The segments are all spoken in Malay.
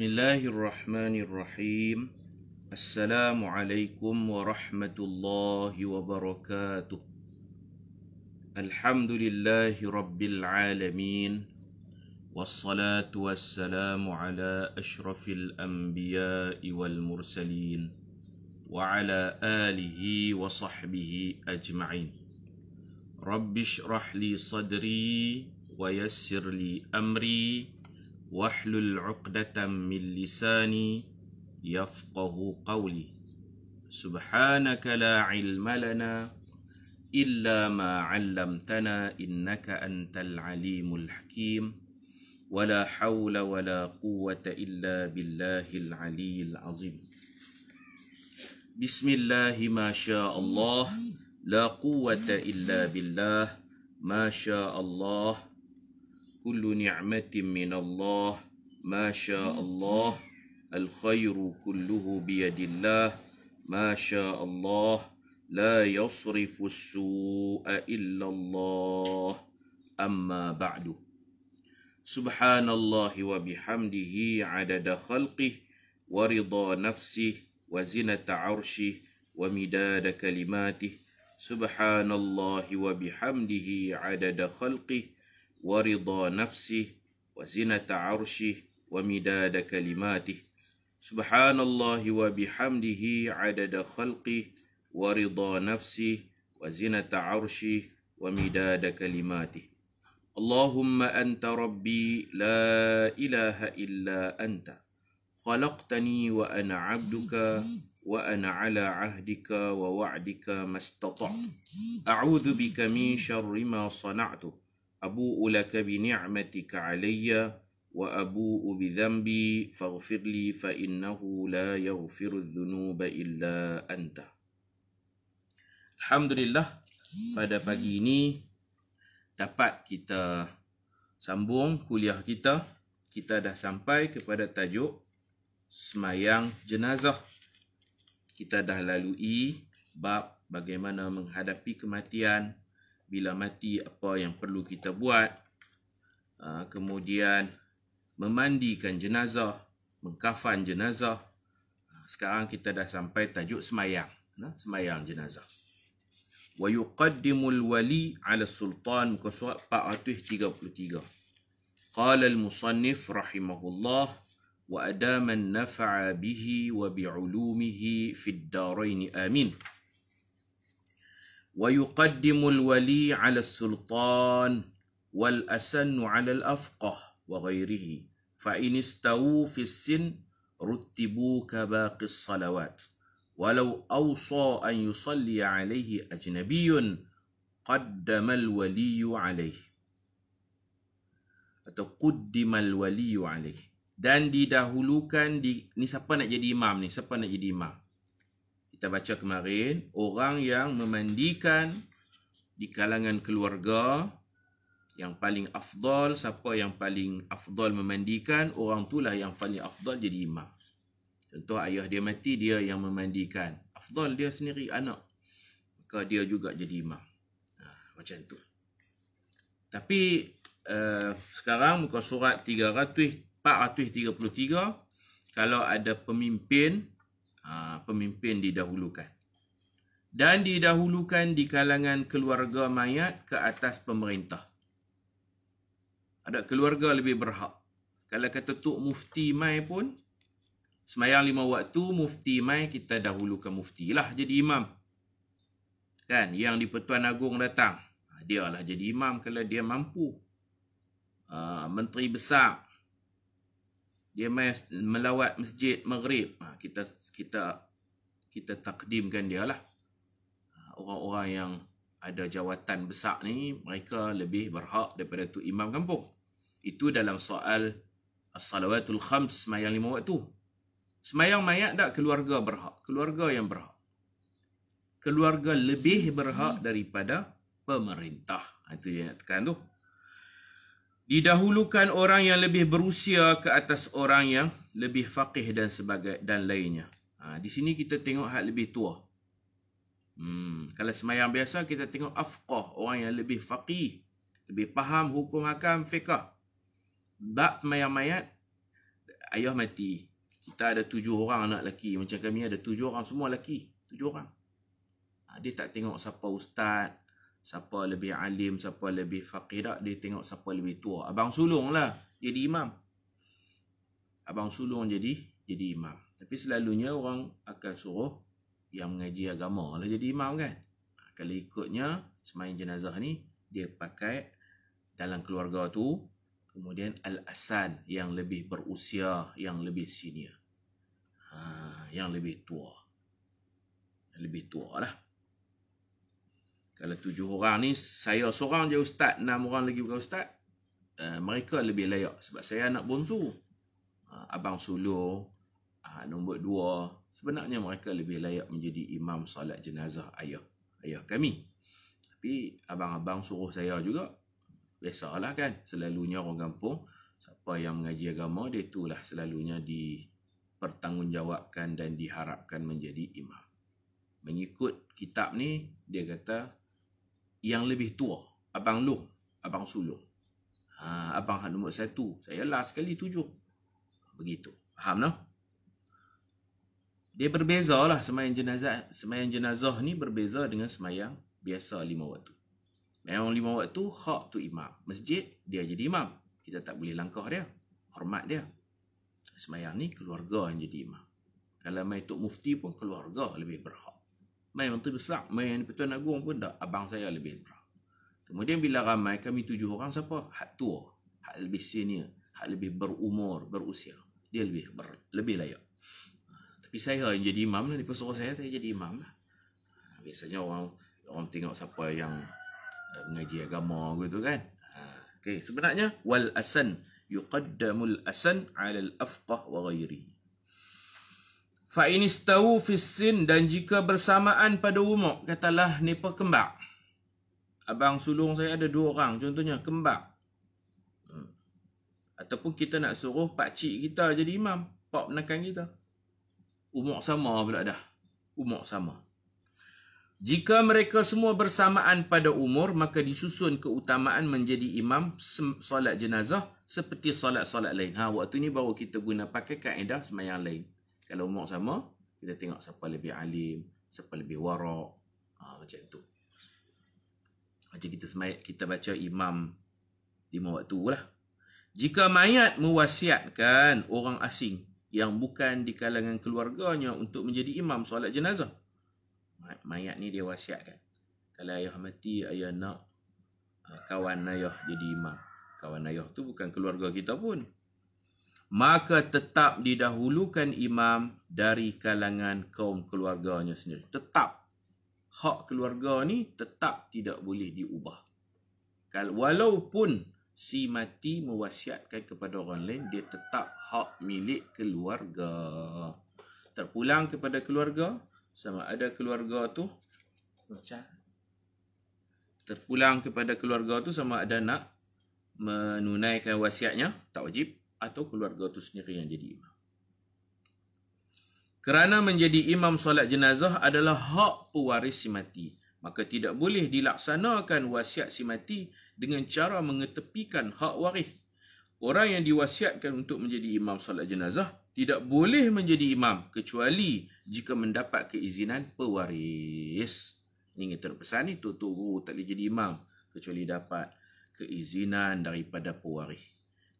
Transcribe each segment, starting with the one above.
بسم الله الرحمن الرحيم السلام عليكم ورحمة الله وبركاته الحمد لله رب العالمين والصلاة والسلام على أشرف الأنبياء والمرسلين وعلى آله وصحبه أجمعين رب اشرح لي صدري ويسر لي أمري واحلل عقدة من لساني يفقه قولي سبحانك لا علم لنا إلا ما علمتنا إنك أنت العليم الحكيم ولا حول ولا قوة إلا بالله العلي العظيم بسم الله ما شاء الله لا قوة إلا بالله ما شاء الله كل نعمة من الله ما شاء الله الخير كله بيد الله ما شاء الله لا يصرف السوء إلا الله أما بعد سبحان الله وبحمده عدد خلقه ورضا نفسه وزنة عرشه ومداد كلماته سبحان الله وبحمده عدد خلقه ورضا نفسه وزنة عرشه ومداد كلماته سبحان الله وبحمده عدد خلقه ورضا نفسه وزنة عرشه ومداد كلماته اللهم أنت ربي لا إله إلا أنت خلقتني وأنا عبدك وأنا على عهدك ووعدك ما استطعت أعوذ بك من شر ما صنعت أبوء لك بنعمتك علي وأبوء بذنبي فاغفر لي فإنه لا يغفر الذنوب إلا أنت الحمد لله pada pagi ini dapat kita sambung kuliah kita kita dah sampai kepada tajuk semayang jenazah kita dah lalui bab bagaimana menghadapi kematian bila mati apa yang perlu kita buat ah, kemudian memandikan jenazah mengkafan jenazah ah, sekarang kita dah sampai tajuk semayang nah semayang jenazah wa yuqaddimul wali ala sultan muka surat 433 qala al musannif rahimahullah wa adama an nafa'a bihi wa bi ulumihi fid darain amin ويقدم الولي على السلطان والأسن على الأفقه وغيره فإن استووا في السن رتبوا كباقي الصلوات ولو أوصى أن يصلي عليه أجنبي قدم الولي عليه atau quddimal waliyu alaih dan didahulukan di ni siapa nak jadi imam ni siapa nak jadi imam kita baca kemarin orang yang memandikan di kalangan keluarga yang paling afdal siapa yang paling afdal memandikan orang itulah yang paling afdal jadi imam contoh ayah dia mati dia yang memandikan afdal dia sendiri anak maka dia juga jadi imam ha, macam tu tapi uh, sekarang muka surat 300 433 kalau ada pemimpin Ah, pemimpin didahulukan dan didahulukan di kalangan keluarga mayat ke atas pemerintah ada keluarga lebih berhak kalau kata tok mufti mai pun semayang lima waktu mufti mai kita dahulukan mufti lah jadi imam kan yang di pertuan agung datang ah, dia lah jadi imam kalau dia mampu ah, menteri besar dia main melawat masjid maghrib kita kita kita takdimkan dia lah ah, orang-orang yang ada jawatan besar ni mereka lebih berhak daripada tu imam kampung itu dalam soal as-salawatul khams semayang lima waktu semayang mayat tak keluarga berhak keluarga yang berhak keluarga lebih berhak daripada pemerintah ah, itu yang nak tekan tu didahulukan orang yang lebih berusia ke atas orang yang lebih faqih dan sebagainya dan lainnya Ha, di sini kita tengok hak lebih tua. Hmm, kalau semayang biasa kita tengok afqah, orang yang lebih faqih, lebih faham hukum hakam fiqah. Bab semayang mayat, ayah mati. Kita ada tujuh orang anak lelaki. Macam kami ada tujuh orang semua lelaki. Tujuh orang. Ha, dia tak tengok siapa ustaz, siapa lebih alim, siapa lebih faqih tak. Dia tengok siapa lebih tua. Abang sulung lah. Jadi imam. Abang sulung jadi jadi imam. Tapi selalunya orang akan suruh yang mengaji agama lah jadi imam kan. Ha, kalau ikutnya semain jenazah ni dia pakai dalam keluarga tu kemudian al-asan yang lebih berusia, yang lebih senior. Ha, yang lebih tua. Yang lebih tua lah. Kalau tujuh orang ni saya seorang je ustaz, enam orang lagi bukan ustaz. Uh, mereka lebih layak sebab saya anak bonsu. Ha, abang sulung, Ha, nombor dua, sebenarnya mereka lebih layak menjadi imam salat jenazah ayah ayah kami. Tapi abang-abang suruh saya juga. Biasalah kan, selalunya orang kampung, siapa yang mengaji agama, dia itulah selalunya dipertanggungjawabkan dan diharapkan menjadi imam. Mengikut kitab ni, dia kata, yang lebih tua, abang lung, abang sulung. Ha, abang nombor satu, saya last sekali tujuh. Begitu. Faham tak? No? Dia berbeza lah semayang jenazah. Semayang jenazah ni berbeza dengan semayang biasa lima waktu. Memang lima waktu hak tu imam. Masjid, dia jadi imam. Kita tak boleh langkah dia. Hormat dia. Semayang ni keluarga yang jadi imam. Kalau main Tok Mufti pun keluarga lebih berhak. Main Menteri Besar, main Pertuan Agung pun tak. Abang saya lebih berhak. Kemudian bila ramai kami tujuh orang siapa? Hak tua. Hak lebih senior. Hak lebih berumur, berusia. Dia lebih ber, lebih layak. Tapi saya yang jadi imam lah. Dia suruh saya, saya jadi imam lah. Biasanya orang orang tengok siapa yang eh, mengaji agama gitu kan. Ha, okay. Sebenarnya, wal asan yuqaddamu asan 'ala al-afqah wa ghairi fa in istawu fi dan jika bersamaan pada umur katalah ni kembar abang sulung saya ada dua orang contohnya kembar hmm. ataupun kita nak suruh pak cik kita jadi imam pak menakan kita Umur sama pula dah. Umur sama. Jika mereka semua bersamaan pada umur, maka disusun keutamaan menjadi imam solat jenazah seperti solat-solat lain. Ha, waktu ni baru kita guna pakai kaedah semayang lain. Kalau umur sama, kita tengok siapa lebih alim, siapa lebih warak. Ha, macam tu. Macam kita semayat, kita baca imam lima waktu lah. Jika mayat mewasiatkan orang asing, yang bukan di kalangan keluarganya untuk menjadi imam solat jenazah. Mayat ni dia wasiatkan. Kalau ayah mati, ayah nak uh, kawan ayah jadi imam. Kawan ayah tu bukan keluarga kita pun. Maka tetap didahulukan imam dari kalangan kaum keluarganya sendiri. Tetap. Hak keluarga ni tetap tidak boleh diubah. Walaupun si mati mewasiatkan kepada orang lain dia tetap hak milik keluarga terpulang kepada keluarga sama ada keluarga tu macam terpulang kepada keluarga tu sama ada nak menunaikan wasiatnya tak wajib atau keluarga tu sendiri yang jadi imam kerana menjadi imam solat jenazah adalah hak pewaris si mati maka tidak boleh dilaksanakan wasiat si mati dengan cara mengetepikan hak waris. Orang yang diwasiatkan untuk menjadi imam solat jenazah tidak boleh menjadi imam kecuali jika mendapat keizinan pewaris. Ini yang terpesan ni, tu, guru tak boleh jadi imam kecuali dapat keizinan daripada pewaris.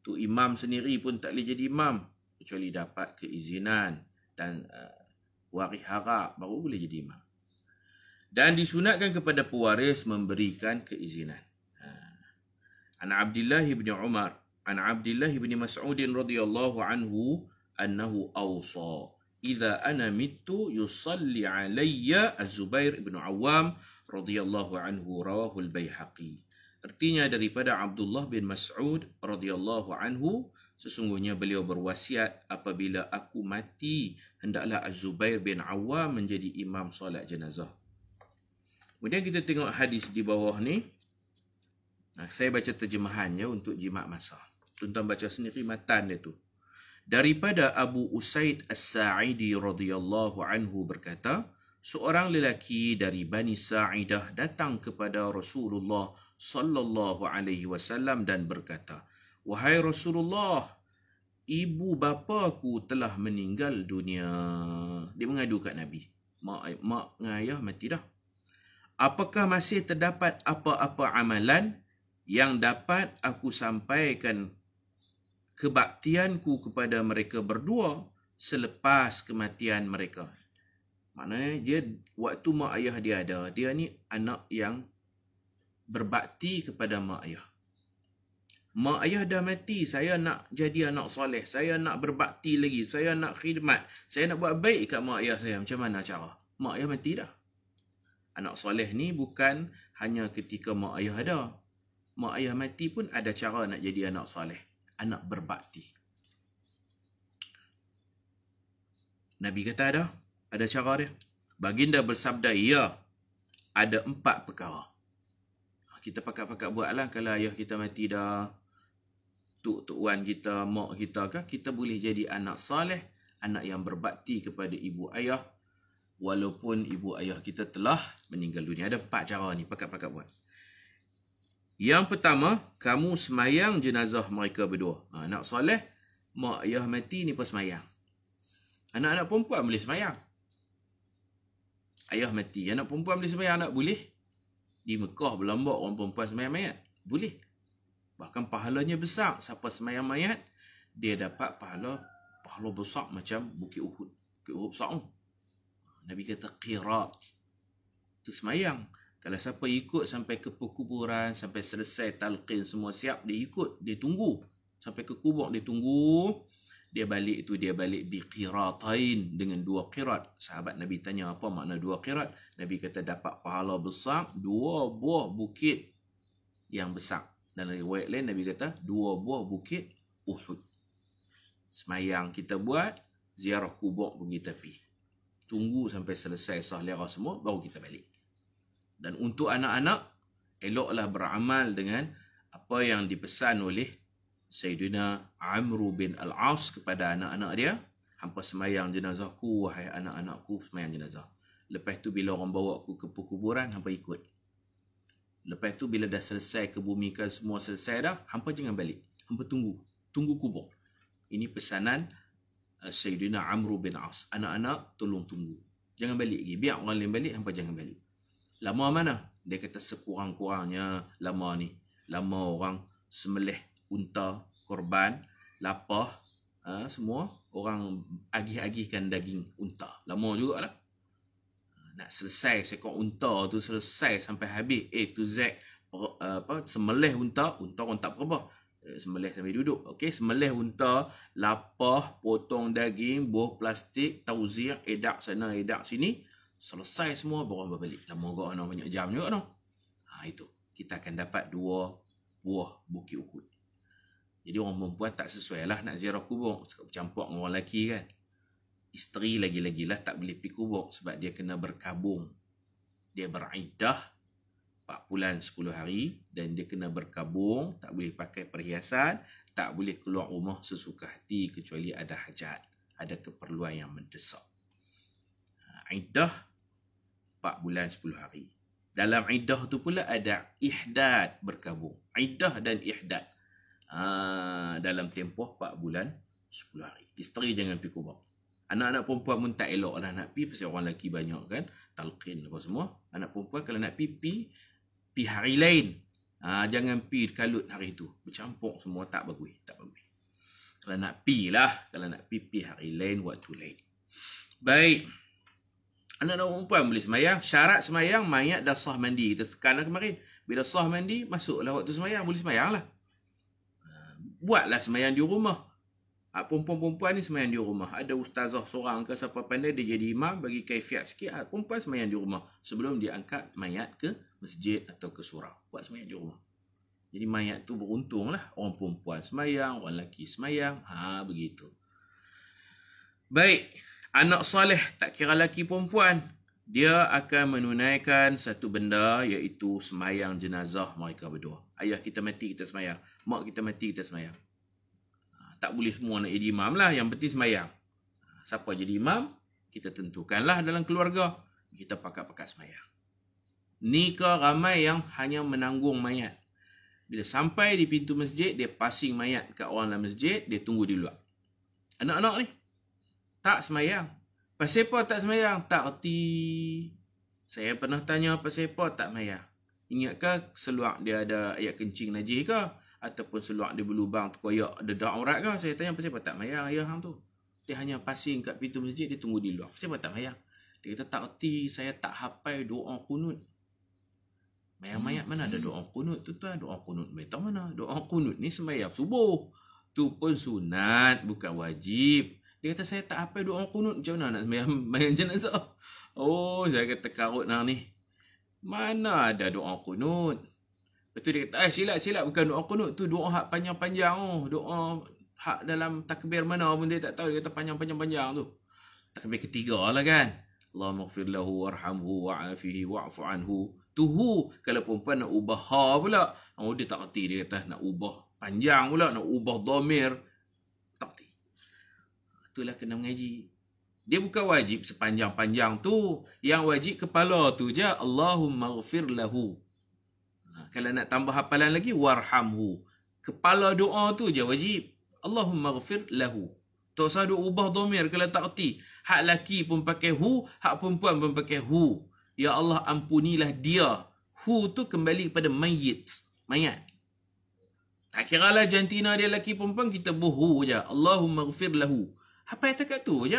Tu imam sendiri pun tak boleh jadi imam kecuali dapat keizinan dan uh, waris harap baru boleh jadi imam. Dan disunatkan kepada pewaris memberikan keizinan. An Abdullah bin Umar, An Abdullah bin Mas'ud radhiyallahu anhu, annahu awsa, "Idza ana mittu yusalli alayya Az-Zubair bin Awam radhiyallahu anhu rawahu Al-Baihaqi." Artinya daripada Abdullah bin Mas'ud radhiyallahu anhu, sesungguhnya beliau berwasiat apabila aku mati, hendaklah Az-Zubair bin Awam menjadi imam solat jenazah. Kemudian kita tengok hadis di bawah ni. Saya baca terjemahannya untuk jimat masa. Tuan-tuan baca sendiri matan dia tu. Daripada Abu Usaid As-Sa'idi radhiyallahu anhu berkata, seorang lelaki dari Bani Sa'idah datang kepada Rasulullah sallallahu alaihi wasallam dan berkata, "Wahai Rasulullah, ibu bapaku telah meninggal dunia." Dia mengadu kat Nabi. Mak mak ngayah mati dah. Apakah masih terdapat apa-apa amalan yang dapat aku sampaikan kebaktianku kepada mereka berdua selepas kematian mereka. Maknanya dia waktu mak ayah dia ada, dia ni anak yang berbakti kepada mak ayah. Mak ayah dah mati, saya nak jadi anak soleh, saya nak berbakti lagi, saya nak khidmat, saya nak buat baik kat mak ayah saya. Macam mana cara? Mak ayah mati dah. Anak soleh ni bukan hanya ketika mak ayah ada, mak ayah mati pun ada cara nak jadi anak soleh. Anak berbakti. Nabi kata ada. Ada cara dia. Baginda bersabda, ya. Ada empat perkara. Ha, kita pakat-pakat buat lah kalau ayah kita mati dah. Tuk-tuk wan kita, mak kita kah. Kita boleh jadi anak soleh. Anak yang berbakti kepada ibu ayah. Walaupun ibu ayah kita telah meninggal dunia. Ada empat cara ni pakat-pakat buat. Yang pertama, kamu semayang jenazah mereka berdua. Ha, Nak soleh, mak ayah mati ni pun semayang. Anak-anak perempuan boleh semayang. Ayah mati, anak perempuan boleh semayang. Anak boleh. Di Mekah berlambak orang perempuan semayang mayat. Boleh. Bahkan pahalanya besar. Siapa semayang mayat, dia dapat pahala pahala besar macam Bukit Uhud. Bukit Uhud besar. Ha, Nabi kata, Qirat. Itu semayang. Semayang. Kalau siapa ikut sampai ke perkuburan, sampai selesai talqin semua siap, dia ikut, dia tunggu. Sampai ke kubur, dia tunggu. Dia balik itu, dia balik biqiratain dengan dua qirat. Sahabat Nabi tanya apa makna dua qirat? Nabi kata dapat pahala besar, dua buah bukit yang besar. Dan dari wayat lain, Nabi kata dua buah bukit Uhud. Semayang kita buat, ziarah kubur pergi tepi. Tunggu sampai selesai sahlera semua, baru kita balik. Dan untuk anak-anak, eloklah beramal dengan apa yang dipesan oleh Sayyidina Amru bin Al-As kepada anak-anak dia. Hampa semayang jenazahku, wahai anak-anakku semayang jenazah. Lepas tu bila orang bawa aku ke perkuburan, hampa ikut. Lepas tu bila dah selesai kebumikan semua selesai dah, hampa jangan balik. Hampa tunggu. Tunggu kubur. Ini pesanan eh, Sayyidina Amru bin As. Anak-anak tolong tunggu. Jangan balik lagi. Biar orang lain balik, hampa jangan balik lama mana? Dia kata sekurang-kurangnya lama ni. Lama orang semelih unta, korban, lapah, ha, semua orang agih-agihkan daging unta. Lama jugalah. Ha, nak selesai seekor unta tu selesai sampai habis A to Z eh, apa semelih unta, unta orang tak berapa. Eh, semelih sambil duduk. Okay, semelih unta, lapah, potong daging, buah plastik, tauzir edak sana, edak sini selesai semua baru balik lama orang no, banyak jam juga no. ha, itu kita akan dapat dua buah bukit Uhud jadi orang perempuan tak sesuai lah nak ziarah kubur cakap campur dengan orang lelaki kan isteri lagi-lagi lah tak boleh pergi kubur sebab dia kena berkabung dia beridah 4 bulan 10 hari dan dia kena berkabung tak boleh pakai perhiasan tak boleh keluar rumah sesuka hati kecuali ada hajat ada keperluan yang mendesak ha, Aidah. 4 bulan sepuluh hari. Dalam iddah tu pula ada ihdad berkabung. Iddah dan ihdad. Ha, dalam tempoh 4 bulan sepuluh hari. Isteri jangan pergi kubur. Anak-anak perempuan pun tak elok lah nak pergi. Pasti orang lelaki banyak kan. Talqin apa semua. Anak perempuan kalau nak pergi, pergi, pergi hari lain. Ha, jangan pergi kalut hari itu. Bercampur semua tak bagus. Tak bagus. Kalau nak pergi lah. Kalau nak pergi, pergi hari lain, waktu lain. Baik. Anak-anak perempuan boleh semayang. Syarat semayang, mayat dah sah mandi. Kita sekan lah kemarin. Bila sah mandi, masuklah waktu semayang. Boleh semayang lah. Ha, buatlah semayang di rumah. Ha, perempuan-perempuan ni semayang di rumah. Ada ustazah seorang ke siapa pandai, dia jadi imam. Bagi kaifiat sikit, ha, perempuan semayang di rumah. Sebelum dia angkat mayat ke masjid atau ke surau. Buat semayang di rumah. Jadi mayat tu beruntung lah. Orang perempuan semayang, orang lelaki semayang. Ha, begitu. Baik anak soleh tak kira laki perempuan dia akan menunaikan satu benda iaitu semayang jenazah mereka berdua ayah kita mati kita semayang mak kita mati kita semayang ha, tak boleh semua nak jadi imam lah yang penting semayang ha, siapa jadi imam kita tentukanlah dalam keluarga kita pakat-pakat semayang Nikah ramai yang hanya menanggung mayat bila sampai di pintu masjid dia passing mayat kat orang dalam masjid dia tunggu di luar anak-anak ni tak semayang. Pasal apa tak semayang? Tak erti. Saya pernah tanya pasal apa tak semayang. Ingatkah seluar dia ada ayat kencing najis ke? Ataupun seluar dia berlubang terkoyak dedak aurat ke? Saya tanya pasal apa tak semayang ayah hang tu. Dia hanya pasing kat pintu masjid, dia tunggu di luar. Pasal apa tak semayang? Dia kata tak erti, saya tak hapai doa kunut. Mayat-mayat mana ada doa kunut tu tuan? Doa kunut mayat mana? Doa kunut ni semayang subuh. Tu pun sunat, bukan wajib. Dia kata saya tak apa doa kunut macam mana nak sembahyang bayang jenazah. Oh, saya kata karut nak ni. Mana ada doa kunut? Lepas tu dia kata, eh silap, silap bukan doa kunut tu doa hak panjang-panjang oh. Doa hak dalam takbir mana pun dia tak tahu dia kata panjang-panjang-panjang tu. Takbir ketiga lah kan. Allah maghfir lahu warhamhu wa'afihi wa'fu anhu. Tuhu kalau perempuan nak ubah ha pula. Oh dia tak kerti dia kata nak ubah panjang pula nak ubah dhamir itulah kena mengaji. Dia bukan wajib sepanjang-panjang tu. Yang wajib kepala tu je. Allahumma ghafir lahu. Ha, kalau nak tambah hafalan lagi, warhamhu. Kepala doa tu je wajib. Allahumma ghafir lahu. Tak usah duk ubah domir kalau tak erti. Hak laki pun pakai hu, hak perempuan pun pakai hu. Ya Allah ampunilah dia. Hu tu kembali kepada mayit. Mayat. Tak kira lah jantina dia laki perempuan, kita buhu je. Allahumma ghafir lahu. Apa yang tak tu je.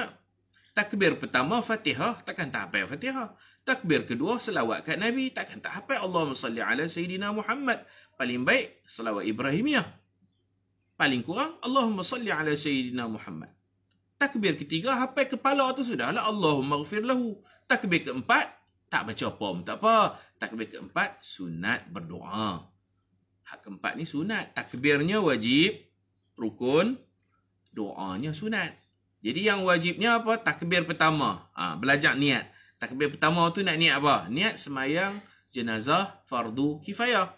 Takbir pertama Fatihah takkan tak hafal Fatihah. Takbir kedua selawat kat Nabi takkan tak hafal Allahumma salli ala sayidina Muhammad. Paling baik selawat Ibrahimiyah. Paling kurang Allahumma salli ala sayidina Muhammad. Takbir ketiga hafal kepala tu sudahlah Allahumma ghfir lahu. Takbir keempat tak baca apa pun tak apa. Takbir keempat sunat berdoa. Hak keempat ni sunat. Takbirnya wajib, rukun, doanya sunat. Jadi yang wajibnya apa? Takbir pertama. Ha, belajar niat. Takbir pertama tu nak niat apa? Niat semayang jenazah fardu kifayah.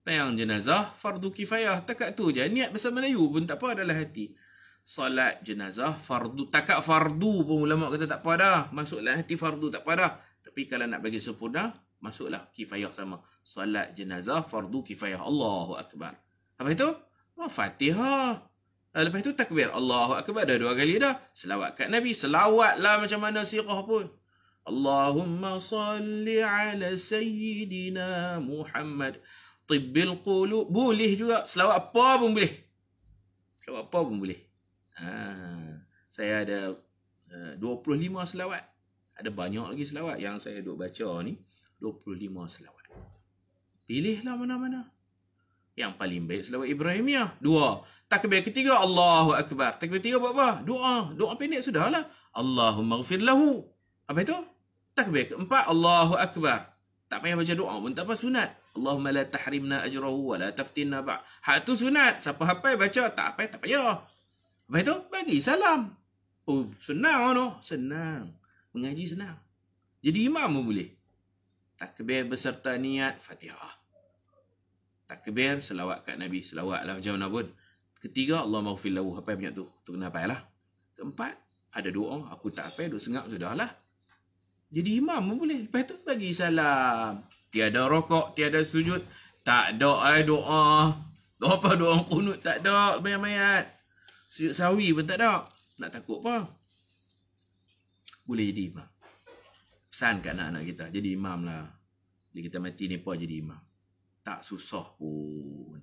Semayang jenazah fardu kifayah. Takat tu je. Niat besar Melayu pun tak apa adalah hati. Salat jenazah fardu. Takat fardu pun ulama kata tak apa dah. Masuklah hati fardu tak apa dah. Tapi kalau nak bagi sempurna, masuklah kifayah sama. Salat jenazah fardu kifayah. Allahu Akbar. Apa itu? Oh, Fatihah. Eh, lepas tu takbir. Allahu Akbar dah dua kali dah. Selawat kat Nabi. Selawat lah macam mana sirah pun. Allahumma salli ala sayyidina Muhammad. Tibbil qulu. Boleh juga. Selawat apa pun boleh. Selawat apa pun boleh. Ha. Saya ada eh, uh, 25 selawat. Ada banyak lagi selawat yang saya duk baca ni. 25 selawat. Pilihlah mana-mana yang paling baik selawat Ibrahimiyah. Dua. Takbir ketiga, Allahu Akbar. Takbir ketiga buat apa? Doa. Doa pendek sudahlah. Allahumma gfir lahu. Apa itu? Takbir keempat, Allahu Akbar. Tak payah baca doa pun tak apa sunat. Allahumma la tahrimna ajrahu wa la taftinna ba. Hak tu sunat. Siapa hafal baca tak apa tak payah. Apa itu? Bagi salam. Oh, senang no. Senang. Mengaji senang. Jadi imam pun boleh. Takbir beserta niat Fatihah takbir selawat kat Nabi selawat lah macam mana pun ketiga Allah maafil lahu apa yang banyak tu tu kena apa lah keempat ada doa aku tak apa duk sengap sudah lah. jadi imam pun boleh lepas tu bagi salam tiada rokok tiada sujud tak ada ai doa doa apa doa kunut tak ada banyak mayat sujud sawi pun tak ada nak takut apa boleh jadi imam pesan kat anak-anak kita jadi imam lah bila kita mati ni pun jadi imam tak susah pun.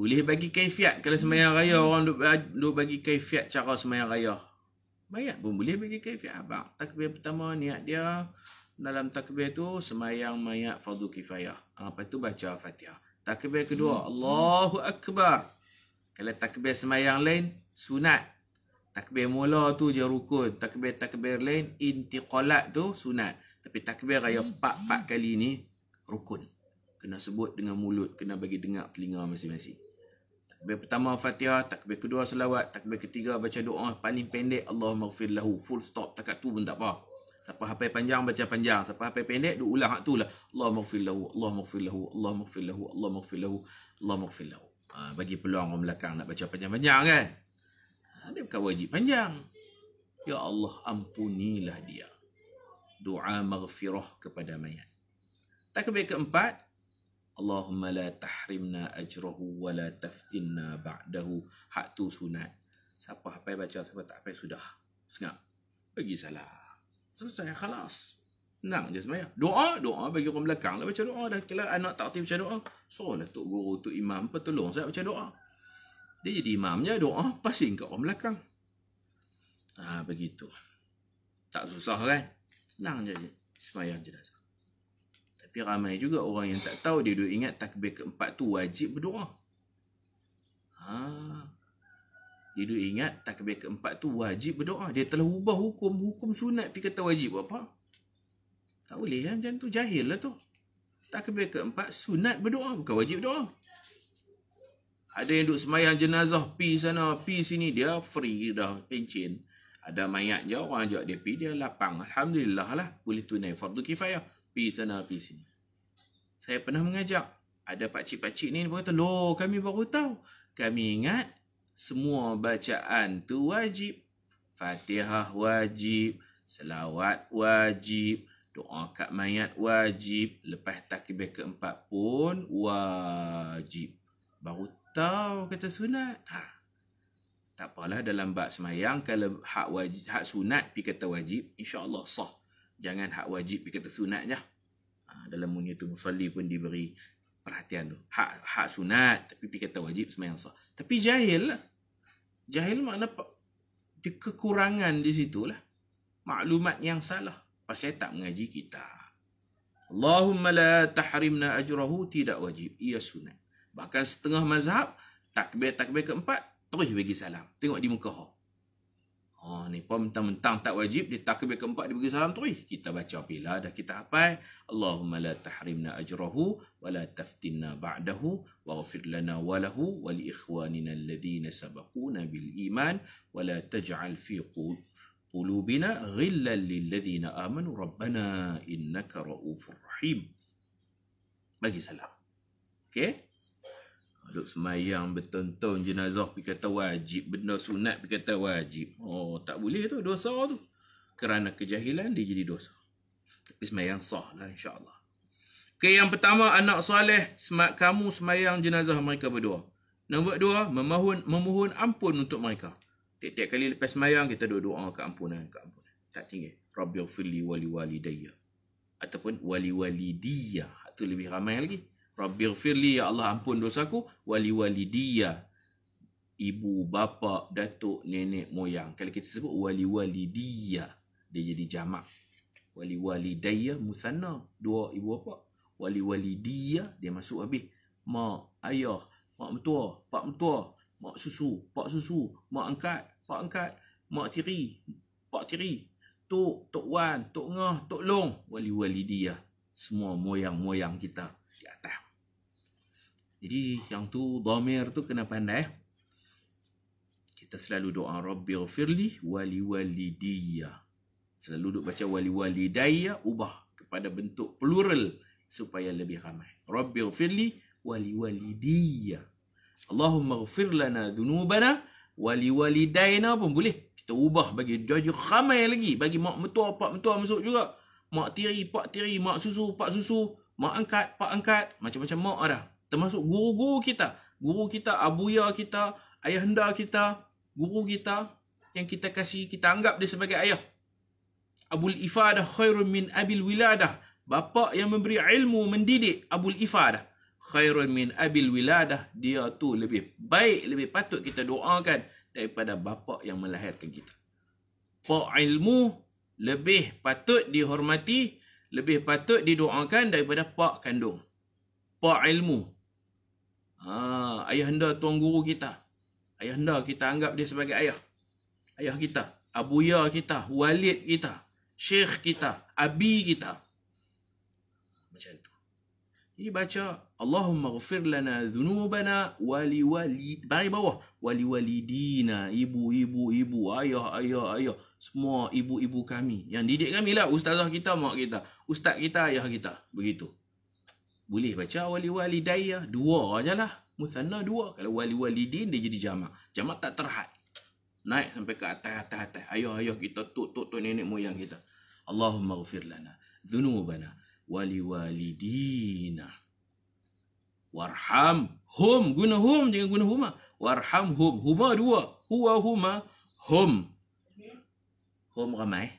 Boleh bagi kaifiat kalau semayang raya orang duk, duk bagi kaifiat cara semayang raya. Mayat pun boleh bagi kaifiat abang. Takbir pertama niat dia dalam takbir tu semayang mayat fadu kifayah. Ha, lepas tu baca fatihah. Takbir kedua Allahu Akbar. Kalau takbir semayang lain sunat. Takbir mula tu je rukun. Takbir-takbir lain intiqalat tu sunat. Tapi takbir raya 4-4 kali ni rukun kena sebut dengan mulut kena bagi dengar telinga masing-masing takbir pertama fatihah takbir kedua selawat takbir ketiga baca doa paling pendek Allahumma gfir lahu full stop takat tu pun tak apa siapa hafal panjang baca panjang siapa hafal pendek duk ulang hak tu lah Allahumma gfir lahu Allah gfir lahu Allahumma gfir lahu Allahumma gfir lahu Allahumma gfir lahu ha, bagi peluang orang belakang nak baca panjang-panjang kan ha, dia bukan wajib panjang Ya Allah ampunilah dia Doa maghfirah kepada mayat Takbir keempat Allahumma la tahrimna ajrahu wa la taftinna ba'dahu hak tu sunat siapa apa baca siapa tak apa sudah sengak bagi salah selesai khalas Nah, dia semaya. Doa, doa bagi orang belakang lah baca doa dah. Kalau anak tak tahu baca doa, solat tu guru, tu imam, apa tolong saya baca doa. Dia jadi imamnya doa pasing kat orang belakang. Ah, ha, begitu. Tak susah kan? Senang je. Semayang jenazah. Tapi ramai juga orang yang tak tahu dia duduk ingat takbir keempat tu wajib berdoa. Ha. Dia duduk ingat takbir keempat tu wajib berdoa. Dia telah ubah hukum. Hukum sunat pi kata wajib apa? Tak boleh kan macam tu. Jahil lah tu. Takbir keempat sunat berdoa. Bukan wajib doa. Ada yang duduk semayang jenazah. pi sana, pi sini. Dia free dah. Pencin. Ada mayat je orang ajak dia pergi. Dia lapang. Alhamdulillah lah. Boleh tunai fardu kifayah pi sana pi sini saya pernah mengajak ada pak cik pak cik ni dia kata loh kami baru tahu kami ingat semua bacaan tu wajib Fatihah wajib selawat wajib doa kat mayat wajib lepas takbir keempat pun wajib baru tahu kata sunat ha. tak apalah dalam bab semayang kalau hak wajib hak sunat pi kata wajib insyaallah sah jangan hak wajib dikata sunatnya. Ha, dalam munyi tu musalli pun diberi perhatian tu. Hak hak sunat tapi pi kata wajib semayang sah. Tapi jahil lah. Jahil makna di kekurangan di situ lah Maklumat yang salah. Pasal tak mengaji kita. Allahumma la tahrimna ajrahu tidak wajib. Ia sunat. Bahkan setengah mazhab, takbir-takbir keempat, terus bagi salam. Tengok di muka hawa. Oh, ni pun mentang-mentang tak wajib Dia takbir keempat Dia beri salam tu Kita baca bila Dah kita hafal Allahumma la tahrimna ajrahu Wa la taftinna ba'dahu Wa ghafir lana walahu Wa li ikhwanina alladhina sabakuna bil iman Wa la taj'al fi qulubina Ghillan lilladhina amanu Rabbana innaka ra'ufur rahim Bagi salam Okay Duk semayang bertonton jenazah pergi kata wajib. Benda sunat pergi kata wajib. Oh, tak boleh tu. Dosa tu. Kerana kejahilan dia jadi dosa. Tapi semayang sah lah insyaAllah. Okay, yang pertama anak soleh. Kamu semayang jenazah mereka berdua. Nombor dua, memohon, memohon ampun untuk mereka. Tiap-tiap kali lepas semayang, kita doa-doa keampunan. keampunan. Tak tinggi. Rabbil fili wali wali daya. Ataupun wali wali dia. Itu lebih ramai lagi. Rabbighfirli ya Allah ampun dosaku wali walidiyya ibu bapa datuk nenek moyang kalau kita sebut wali walidiyya dia jadi jamak wali walidayya musanna dua ibu bapa wali walidiyya dia masuk habis mak ayah mak mertua pak mertua mak susu pak susu mak angkat pak angkat mak tiri pak tiri tok tok wan tok ngah tok long wali walidiyah semua moyang-moyang kita di atas jadi yang tu dhamir tu kena pandai. Kita selalu doa Rabbi firli wali walidiyya. Selalu duduk baca wali walidayya ubah kepada bentuk plural supaya lebih ramai. Rabbi firli wali walidiyya. Allahumma ghafir lana dhunubana wali walidayna pun boleh. Kita ubah bagi jajah ramai lagi. Bagi mak metua pak metua masuk juga. Mak tiri, pak tiri, mak susu, pak susu. Mak angkat, pak angkat. Macam-macam mak dah termasuk guru-guru kita guru kita abuya kita ayah anda kita guru kita yang kita kasih kita anggap dia sebagai ayah abul ifadah khairun min abil wiladah bapa yang memberi ilmu mendidik abul ifadah khairun min abil wiladah dia tu lebih baik lebih patut kita doakan daripada bapa yang melahirkan kita Pak ilmu lebih patut dihormati lebih patut didoakan daripada pak kandung pak ilmu ha, Ayah anda tuan guru kita Ayah anda kita anggap dia sebagai ayah Ayah kita Abuya kita Walid kita Syekh kita Abi kita Macam tu Jadi baca Allahumma ghafir lana dhunubana Wali wali Bari bawah Wali walidina Ibu ibu ibu Ayah ayah ayah Semua ibu-ibu kami Yang didik kami lah Ustazah kita, mak kita Ustaz kita, ayah kita Begitu boleh baca wali-wali daya dua aja lah musanna dua kalau wali-wali din dia jadi jamak jamak tak terhad naik sampai ke atas atas atas ayah ayah kita tok tok tok nenek moyang kita Allahumma ghafir lana dhunubana wali walidina warham hum guna hum jangan guna huma warham hum huma dua huwa huma hum hum ramai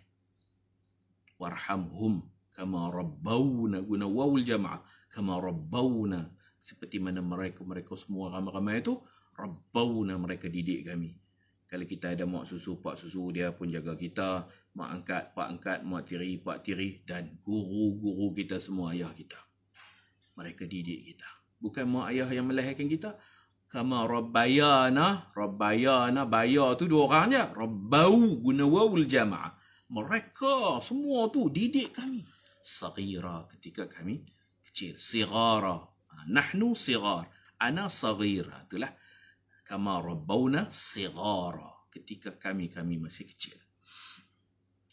warham hum kama rabbawna guna wawul jama'ah kama rabbawna seperti mana mereka mereka semua ramai-ramai itu rabbawna mereka didik kami kalau kita ada mak susu pak susu dia pun jaga kita mak angkat pak angkat mak tiri pak tiri dan guru-guru kita semua ayah kita mereka didik kita bukan mak ayah yang melahirkan kita kama rabbayana rabbayana bayar tu dua orang je rabbau guna wawul jamaah mereka semua tu didik kami saghira ketika kami kecil sighara ah, nahnu sighar ana saghira itulah kama rabbawna sighara ketika kami kami masih kecil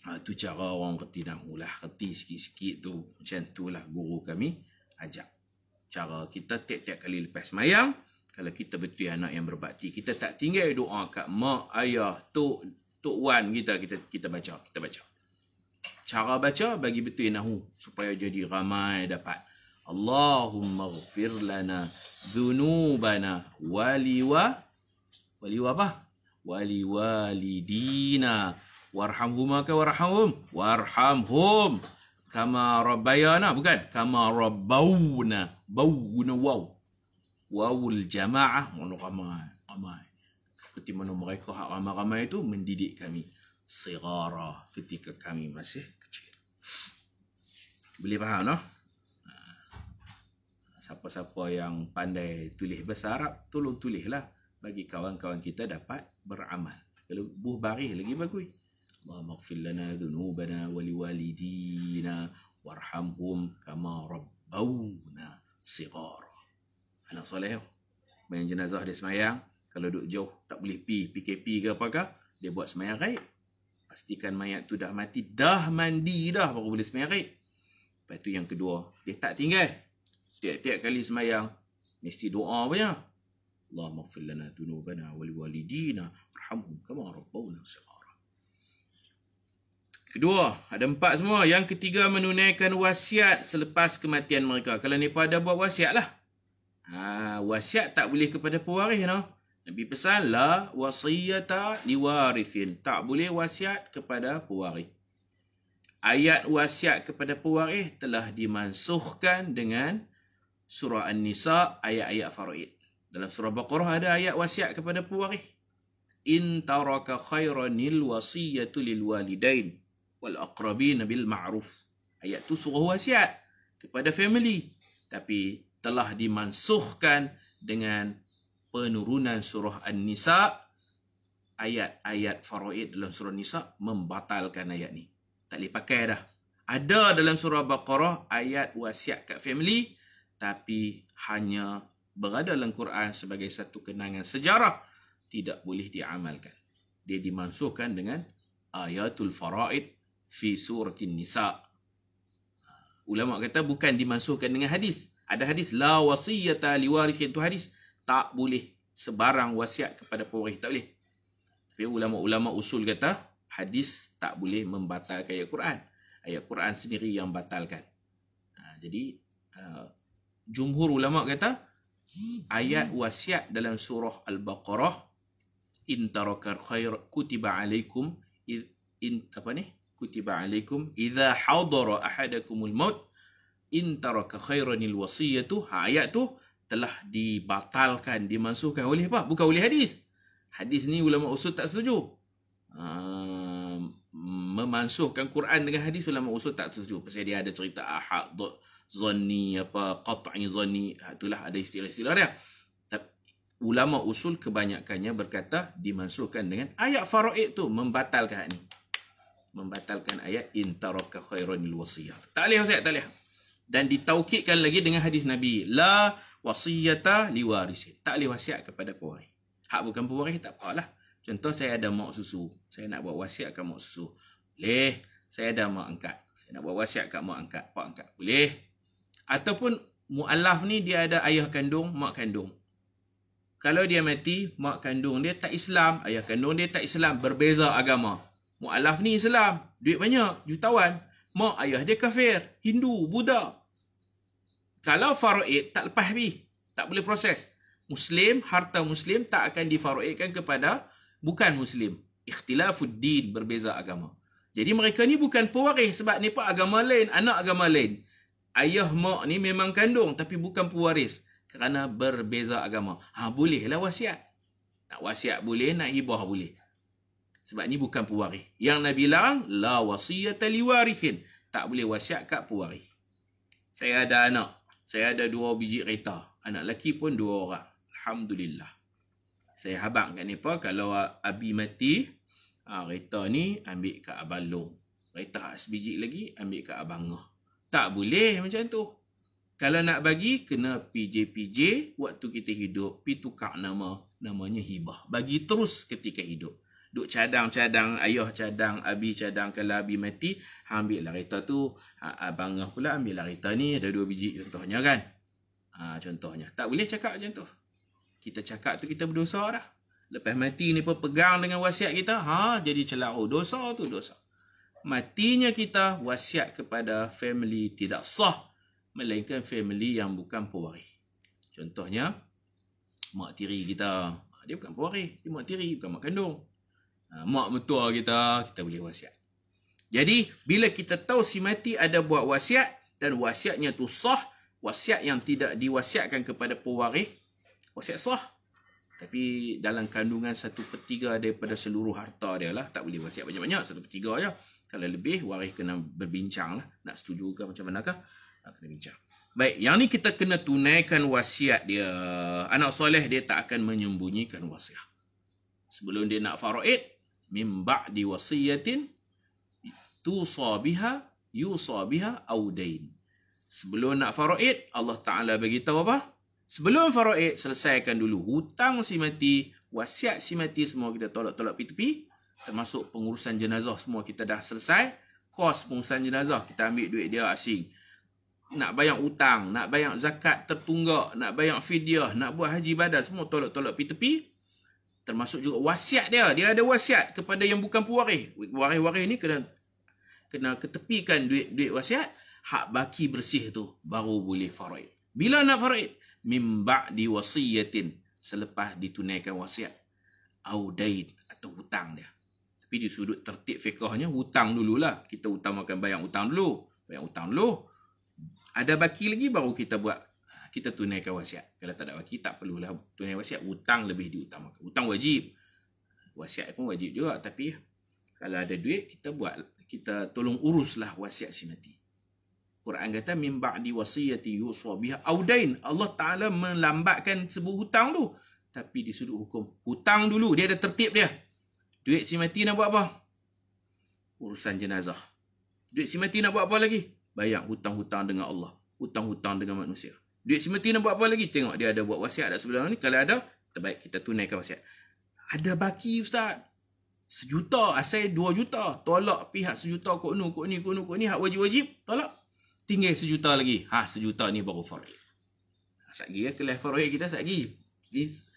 itu ah, cara orang kerti dahulah kerti sikit-sikit tu macam itulah guru kami ajak cara kita tiap-tiap kali lepas semayang kalau kita betul anak yang berbakti kita tak tinggal doa kat mak ayah tok tok wan kita kita kita baca kita baca cara baca bagi betul nahu supaya jadi ramai dapat Allahumma ighfir lana dhunubana wali wa wali wa apa wali walidina warhamhuma ka warhamhum warhamhum kama rabbayana bukan kama rabbawna bawuna waw wawul jamaah mana ramai ramai seperti mana mereka hak ramai-ramai itu mendidik kami sirara ketika kami masih boleh faham no? Ah, siapa-siapa yang pandai tulis bahasa Arab, tolong tulislah bagi kawan-kawan kita dapat beramal. Kalau buh barih lagi bagus. Allahumma ighfir lana dhunubana wa liwalidina warhamhum kama rabbawna sighar. Anak soleh. Oh. Main jenazah dia semayang, kalau duduk jauh tak boleh pi PKP ke apa ke, dia buat semayang raib pastikan mayat tu dah mati dah mandi dah baru boleh sembahyang raib lepas tu yang kedua dia tak tinggal setiap-tiap kali semayang. mesti doa punya Allah maghfir lana dunubana wal walidina warhamhum kama rabbawna shaghara kedua ada empat semua yang ketiga menunaikan wasiat selepas kematian mereka kalau ni pada buat wasiat lah ha, wasiat tak boleh kepada pewaris noh Nabi pesan la wasiyata liwarithin. Tak boleh wasiat kepada pewaris. Ayat wasiat kepada pewaris telah dimansuhkan dengan surah An-Nisa ayat-ayat faraid. Dalam surah Baqarah ada ayat wasiat kepada pewaris. In taraka khairanil wasiyatu lil walidain wal aqrabin bil ma'ruf. Ayat tu surah wasiat kepada family tapi telah dimansuhkan dengan penurunan surah An-Nisa ayat-ayat faraid dalam surah Nisa membatalkan ayat ni. Tak boleh pakai dah. Ada dalam surah Baqarah ayat wasiat kat family tapi hanya berada dalam Quran sebagai satu kenangan sejarah tidak boleh diamalkan. Dia dimansuhkan dengan ayatul faraid fi surah An-Nisa. Ha, ulama kata bukan dimansuhkan dengan hadis. Ada hadis la wasiyata liwarisin tu hadis tak boleh sebarang wasiat kepada pewaris tak boleh tapi ulama-ulama usul kata hadis tak boleh membatalkan ayat Quran ayat Quran sendiri yang batalkan ha, jadi uh, jumhur ulama kata ayat wasiat dalam surah al-baqarah in taraka khair kutiba alaikum in apa ni kutiba alaikum idza hadara ahadakumul maut in taraka khairanil wasiyatu ha, ayat tu telah dibatalkan, dimansuhkan oleh apa? Bukan oleh hadis. Hadis ni ulama usul tak setuju. Uh, memansuhkan Quran dengan hadis ulama usul tak setuju. Pasal dia ada cerita ahad, do, zonni, apa, qat'i zonni. Ah, itulah ada istilah-istilah dia. Ulama usul kebanyakannya berkata dimansuhkan dengan ayat faraid tu membatalkan ni. Membatalkan ayat intaraka khairan lil wasiyah. Tak leh saya tak leh. Dan ditaukidkan lagi dengan hadis Nabi, la wasiyata liwarisin. Tak boleh wasiat kepada pewaris. Hak bukan pewaris tak apalah. Contoh saya ada mak susu. Saya nak buat wasiat ke mak susu. Boleh. Saya ada mak angkat. Saya nak buat wasiat ke mak angkat. Pak angkat. Boleh. Ataupun mu'alaf ni dia ada ayah kandung, mak kandung. Kalau dia mati, mak kandung dia tak Islam. Ayah kandung dia tak Islam. Berbeza agama. Mu'alaf ni Islam. Duit banyak. Jutawan. Mak ayah dia kafir. Hindu. Buddha kalau faraid tak lepas bi tak boleh proses muslim harta muslim tak akan difaraidkan kepada bukan muslim ikhtilaful berbeza agama jadi mereka ni bukan pewaris sebab ni pak agama lain anak agama lain ayah mak ni memang kandung tapi bukan pewaris kerana berbeza agama ha bolehlah wasiat Nak wasiat boleh nak hibah boleh sebab ni bukan pewaris yang nabi bilang la wasiyata liwarithin tak boleh wasiat kat pewaris saya ada anak saya ada dua biji kereta. Anak lelaki pun dua orang. Alhamdulillah. Saya habang kat mereka kalau Abi mati, ha, kereta ni ambil kat Abang Long. Kereta sebiji lagi ambil kat Abang Ngah. Tak boleh macam tu. Kalau nak bagi, kena PJ-PJ waktu kita hidup. Pergi tukar nama. Namanya hibah. Bagi terus ketika hidup duk cadang-cadang ayah cadang abi cadang kalau abi mati ha ambil lah kereta tu ha, abang ngah pula ambil lah kereta ni ada dua biji contohnya kan ha, contohnya tak boleh cakap macam tu kita cakap tu kita berdosa dah lepas mati ni pun pegang dengan wasiat kita ha jadi celak oh, dosa tu dosa matinya kita wasiat kepada family tidak sah melainkan family yang bukan pewaris contohnya mak tiri kita ha, dia bukan pewaris dia mak tiri bukan mak kandung Ha, mak mertua kita, kita boleh wasiat. Jadi, bila kita tahu si mati ada buat wasiat dan wasiatnya tu sah, wasiat yang tidak diwasiatkan kepada pewaris, wasiat sah. Tapi dalam kandungan satu per tiga daripada seluruh harta dia lah, tak boleh wasiat banyak-banyak, satu per tiga je. Kalau lebih, waris kena berbincang lah. Nak setuju ke macam manakah? Nak ha, kena bincang. Baik, yang ni kita kena tunaikan wasiat dia. Anak soleh dia tak akan menyembunyikan wasiat. Sebelum dia nak faraid, min ba'di wasiyatin tusa biha yusa biha aw dain. Sebelum nak faraid, Allah Taala bagi tahu apa? Sebelum faraid, selesaikan dulu hutang si mati, wasiat si mati semua kita tolak-tolak pi-tepi, termasuk pengurusan jenazah semua kita dah selesai, kos pengurusan jenazah kita ambil duit dia asing. Nak bayar hutang, nak bayar zakat tertunggak, nak bayar fidyah, nak buat haji badal semua tolak-tolak pi-tepi. tolak tolak pi tepi termasuk juga wasiat dia dia ada wasiat kepada yang bukan pewaris waris-waris ni kena kena ketepikan duit-duit wasiat hak baki bersih tu baru boleh faraid bila nak faraid mim ba'di wasiyatin selepas ditunaikan wasiat audain atau hutang dia tapi di sudut tertib fiqahnya hutang dululah kita utamakan bayar hutang dulu Bayar hutang dulu ada baki lagi baru kita buat kita tunaikan wasiat. Kalau tak ada wakil, tak perlulah tunai wasiat. Hutang lebih diutamakan. Hutang wajib. Wasiat pun wajib juga. Tapi kalau ada duit, kita buat. Kita tolong uruslah wasiat si mati. Quran kata, Min ba'di wasiyati yuswa biha audain. Allah Ta'ala melambatkan sebuah hutang tu. Tapi di sudut hukum. Hutang dulu, dia ada tertib dia. Duit si mati nak buat apa? Urusan jenazah. Duit si mati nak buat apa lagi? Bayang hutang-hutang dengan Allah. Hutang-hutang dengan manusia. Duit cemeti nak buat apa lagi? Tengok dia ada buat wasiat tak sebelum ni. Kalau ada, terbaik kita tunaikan wasiat. Ada baki ustaz. Sejuta, asal dua juta. Tolak pihak sejuta kot nu, kot ni, kot nu, kot ni. Hak wajib-wajib, tolak. Tinggal sejuta lagi. Ha, sejuta ni baru faruhi. Ha, sat lagi ya, kelas faruhi kita sat lagi. Is,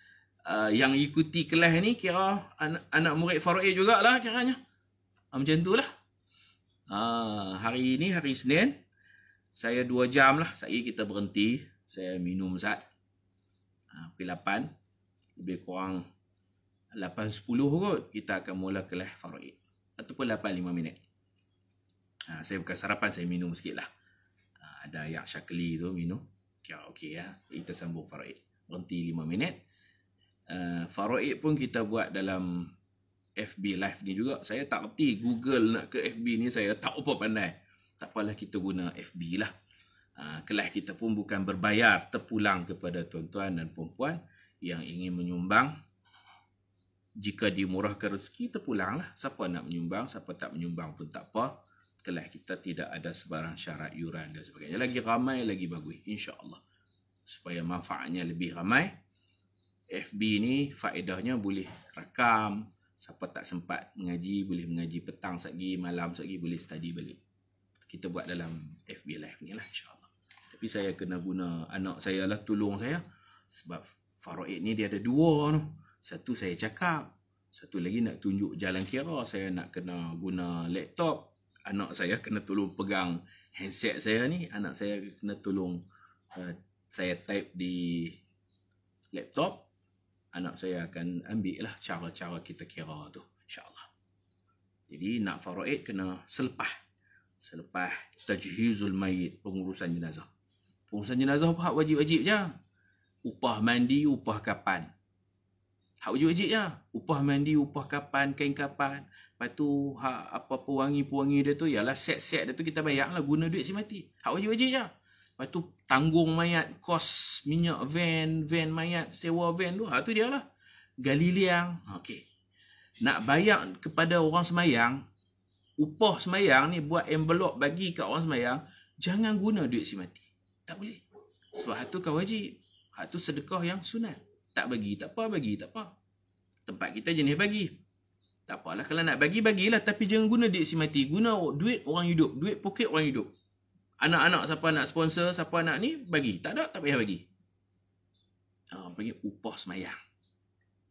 uh, yang ikuti kelas ni kira anak, anak murid faruhi jugalah kiranya. Ha, macam tu lah. Uh, hari ni, hari Senin. Saya dua jam lah. Saya kita berhenti saya minum sat ha, pukul 8 lebih kurang 8.10 kot kita akan mula kelas faraid ataupun 8.5 minit ha, saya bukan sarapan saya minum sikit lah ha, ada yang syakli tu minum Okey okay, ya. Kita sambung faraid. Berhenti 5 minit. Uh, faraid pun kita buat dalam FB live ni juga. Saya tak reti Google nak ke FB ni saya tak apa pandai. Tak apalah kita guna FB lah. Ah, kelas kita pun bukan berbayar terpulang kepada tuan-tuan dan puan-puan yang ingin menyumbang jika dimurahkan rezeki terpulanglah siapa nak menyumbang siapa tak menyumbang pun tak apa kelas kita tidak ada sebarang syarat yuran dan sebagainya lagi ramai lagi bagus Allah supaya manfaatnya lebih ramai FB ni faedahnya boleh rakam siapa tak sempat mengaji boleh mengaji petang satgi malam satgi boleh study balik kita buat dalam FB live ni lah insyaallah tapi saya kena guna anak saya lah tolong saya sebab faraid ni dia ada dua tu satu saya cakap satu lagi nak tunjuk jalan kira saya nak kena guna laptop anak saya kena tolong pegang handset saya ni anak saya kena tolong uh, saya type di laptop anak saya akan ambil lah cara-cara kita kira tu insyaallah jadi nak faraid kena selepas selepas tajhizul mayit pengurusan jenazah Urusan jenazah pun hak wajib-wajib je. Upah mandi, upah kapan. Hak wajib-wajib je. Upah mandi, upah kapan, kain kapan. Lepas tu hak apa-apa wangi-wangi dia tu, ialah set-set dia tu kita bayar lah. Guna duit si mati. Hak wajib-wajib je. Lepas tu tanggung mayat, kos minyak van, van mayat, sewa van tu. Hak tu dia lah. Gali liang. Okay. Nak bayar kepada orang semayang, upah semayang ni buat envelope bagi kat orang semayang, jangan guna duit si mati. Tak boleh. Sebab hak tu kan wajib. Hak sedekah yang sunat. Tak bagi, tak apa bagi, tak apa. Tempat kita jenis bagi. Tak lah kalau nak bagi, bagilah. Tapi jangan guna duit si mati. Guna duit orang hidup. Duit poket orang hidup. Anak-anak siapa nak sponsor, siapa nak ni, bagi. Tak ada, tak payah bagi. Ah, oh, panggil upah semayang.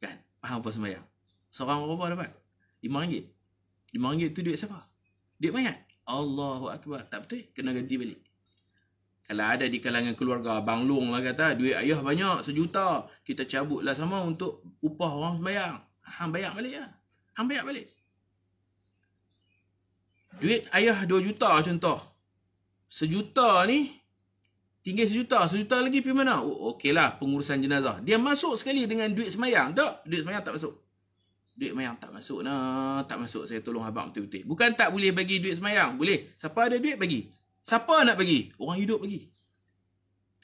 Kan? Faham upah semayang? Seorang berapa dapat? RM5. RM5 tu duit siapa? Duit mayat? Allahu Akbar. Tak betul? Kena ganti balik. Kalau ada di kalangan keluarga, Abang Long lah kata, duit ayah banyak, sejuta. Kita cabut lah sama untuk upah orang bayar. Hang bayar balik ya. Hang bayar balik. Duit ayah 2 juta contoh. Sejuta ni, tinggal sejuta. Sejuta lagi pergi mana? Oh, okeylah, pengurusan jenazah. Dia masuk sekali dengan duit semayang. Tak, duit semayang tak masuk. Duit semayang tak masuk. Nah, tak masuk. Saya tolong abang betul-betul. Bukan tak boleh bagi duit semayang. Boleh. Siapa ada duit, bagi. Siapa nak bagi? Orang hidup bagi.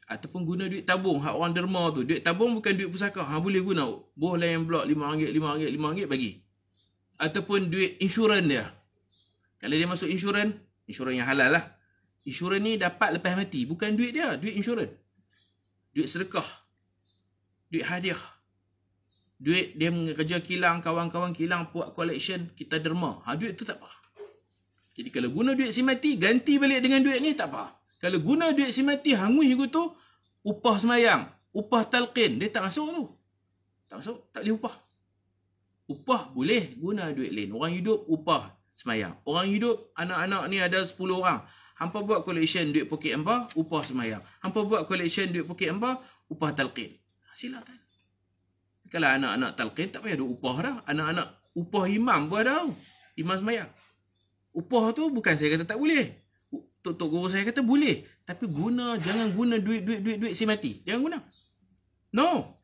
Ataupun guna duit tabung hak orang derma tu. Duit tabung bukan duit pusaka. Ha boleh guna. Boleh yang blok 5 ringgit, 5 ringgit, 5 ringgit bagi. Ataupun duit insurans dia. Kalau dia masuk insurans, insurans yang halal lah. Insurans ni dapat lepas mati. Bukan duit dia, duit insurans. Duit sedekah. Duit hadiah. Duit dia kerja kilang, kawan-kawan kilang buat collection, kita derma. Ha, duit tu tak apa. Jadi kalau guna duit si mati ganti balik dengan duit ni tak apa. Kalau guna duit simati, hangui aku tu, upah semayang, upah talqin, dia tak masuk tu. Tak masuk, tak boleh upah. Upah boleh guna duit lain. Orang hidup, upah semayang. Orang hidup, anak-anak ni ada 10 orang. Hampa buat collection duit poket hampa, upah semayang. Hampa buat collection duit poket hampa, upah talqin. Ha, Silakan. Kalau anak-anak talqin, tak payah duk upah dah. Anak-anak upah imam pun ada. Imam semayang upah tu bukan saya kata tak boleh. Tok-tok guru saya kata boleh. Tapi guna, jangan guna duit-duit-duit-duit si mati. Jangan guna. No.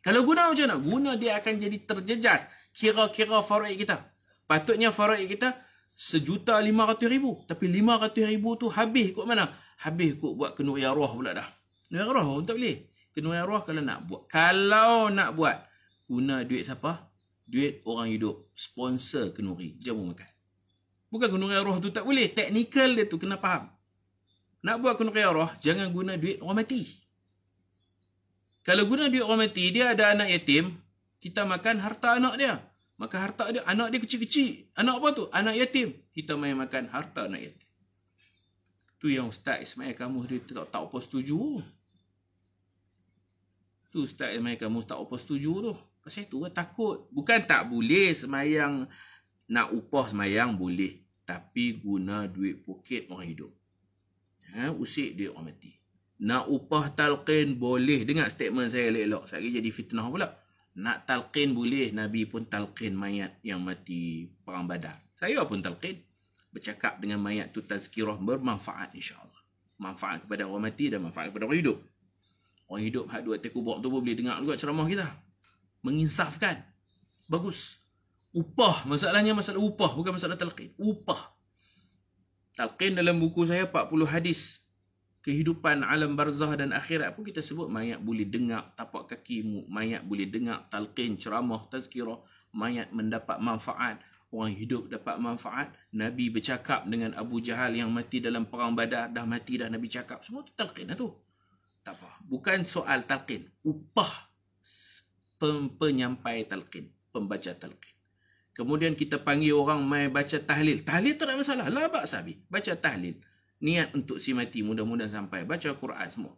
Kalau guna macam mana? Guna dia akan jadi terjejas. Kira-kira faraid kita. Patutnya faraid kita sejuta lima ratus ribu. Tapi lima ratus ribu tu habis kot mana? Habis kot buat kenuri arwah pula dah. Kenuri arwah pun tak boleh. Kenuri arwah kalau nak buat. Kalau nak buat, guna duit siapa? Duit orang hidup. Sponsor kenuri. Jamu makan. Bukan kenduraan roh tu tak boleh. Teknikal dia tu kena faham. Nak buat kenduraan roh, jangan guna duit orang mati. Kalau guna duit orang mati, dia ada anak yatim, kita makan harta anak dia. Maka harta dia, anak dia kecil-kecil. Anak apa tu? Anak yatim. Kita main makan harta anak yatim. Tu yang Ustaz Ismail kamu dia tak tak apa setuju. Tu Ustaz Ismail kamu tak apa setuju tu. Pasal tu takut. Bukan tak boleh semayang nak upah semayang boleh tapi guna duit poket orang hidup ha, usik dia orang mati nak upah talqin boleh dengar statement saya elok-elok sekali jadi fitnah pula nak talqin boleh nabi pun talqin mayat yang mati perang badar saya pun talqin bercakap dengan mayat tu tazkirah bermanfaat insyaallah manfaat kepada orang mati dan manfaat kepada orang hidup orang hidup hak dua tekubok tu pun boleh dengar juga ceramah kita menginsafkan bagus Upah, masalahnya masalah upah bukan masalah talqin. Upah. Talqin dalam buku saya 40 hadis kehidupan alam barzah dan akhirat pun kita sebut mayat boleh dengar tapak kakimu, mayat boleh dengar talqin, ceramah, tazkirah, mayat mendapat manfaat, orang hidup dapat manfaat, Nabi bercakap dengan Abu Jahal yang mati dalam perang Badar, dah mati dah Nabi cakap, semua tu talqin lah tu. Tak apa, bukan soal talqin, upah penyampai talqin, pembaca talqin. Kemudian kita panggil orang mai baca tahlil. Tahlil tak ada masalah. Lah abak sabi. Baca tahlil. Niat untuk si mati mudah-mudahan sampai. Baca Quran semua.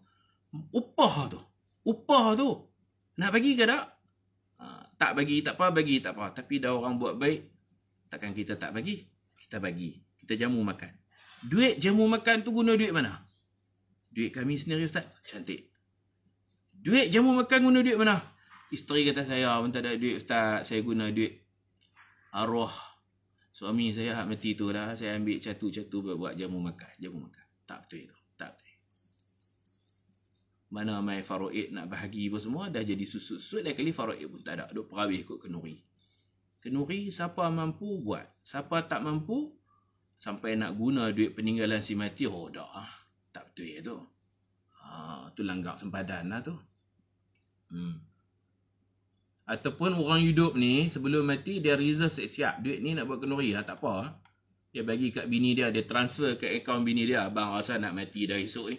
Upah tu. Upah tu. Nak bagi ke tak? Ha, tak bagi tak apa. Bagi tak apa. Tapi dah orang buat baik. Takkan kita tak bagi. Kita bagi. Kita jamu makan. Duit jamu makan tu guna duit mana? Duit kami sendiri Ustaz. Cantik. Duit jamu makan guna duit mana? Isteri kata saya pun ada duit Ustaz. Saya guna duit arwah suami saya hak mati tu lah saya ambil catu-catu buat, buat jamu makan jamu makan tak betul itu tak betul mana mai faraid nak bahagi pun semua dah jadi susut-susut lain kali faraid pun tak ada duk perawih ikut kenuri kenuri siapa mampu buat siapa tak mampu sampai nak guna duit peninggalan si mati oh dah tak betul itu ha, tu langgar sempadan lah tu hmm. Ataupun orang hidup ni sebelum mati dia reserve siap-siap duit ni nak buat kenduri lah tak apa. Ah. Dia bagi kat bini dia, dia transfer ke akaun bini dia. Abang rasa nak mati dah esok ni.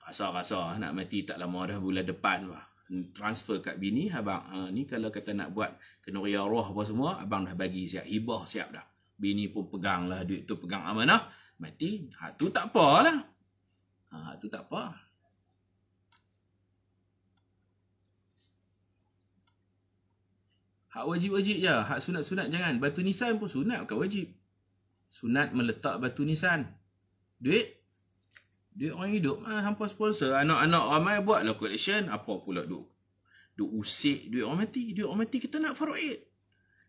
Rasa-rasa ah, nak mati tak lama dah bulan depan lah. Transfer kat bini abang. Ha, ni kalau kata nak buat kenduri roh apa semua, abang dah bagi siap. Hibah siap dah. Bini pun pegang lah duit tu pegang amanah. Mati, ha, tu tak apa lah. Ha, tu tak apa Hak wajib-wajib je. Hak sunat-sunat jangan. Batu nisan pun sunat bukan wajib. Sunat meletak batu nisan. Duit? Duit orang hidup. Ha, hampa sponsor. Anak-anak ramai buatlah collection. Apa pula duk? Duk usik duit orang mati. Duit orang mati kita nak faraid.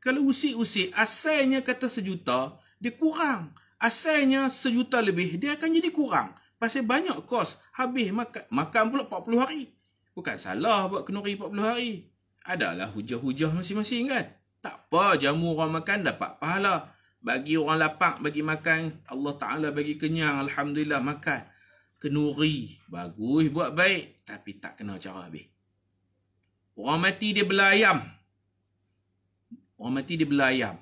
Kalau usik-usik, asalnya kata sejuta, dia kurang. Asalnya sejuta lebih, dia akan jadi kurang. Pasal banyak kos. Habis makan, makan pula 40 hari. Bukan salah buat kenuri 40 hari adalah hujah-hujah masing-masing kan. Tak apa jamu orang makan dapat pahala. Bagi orang lapar bagi makan, Allah Taala bagi kenyang, alhamdulillah makan. Kenuri, bagus buat baik tapi tak kena cara habis. Orang mati dia belayam. Orang mati dia belayam.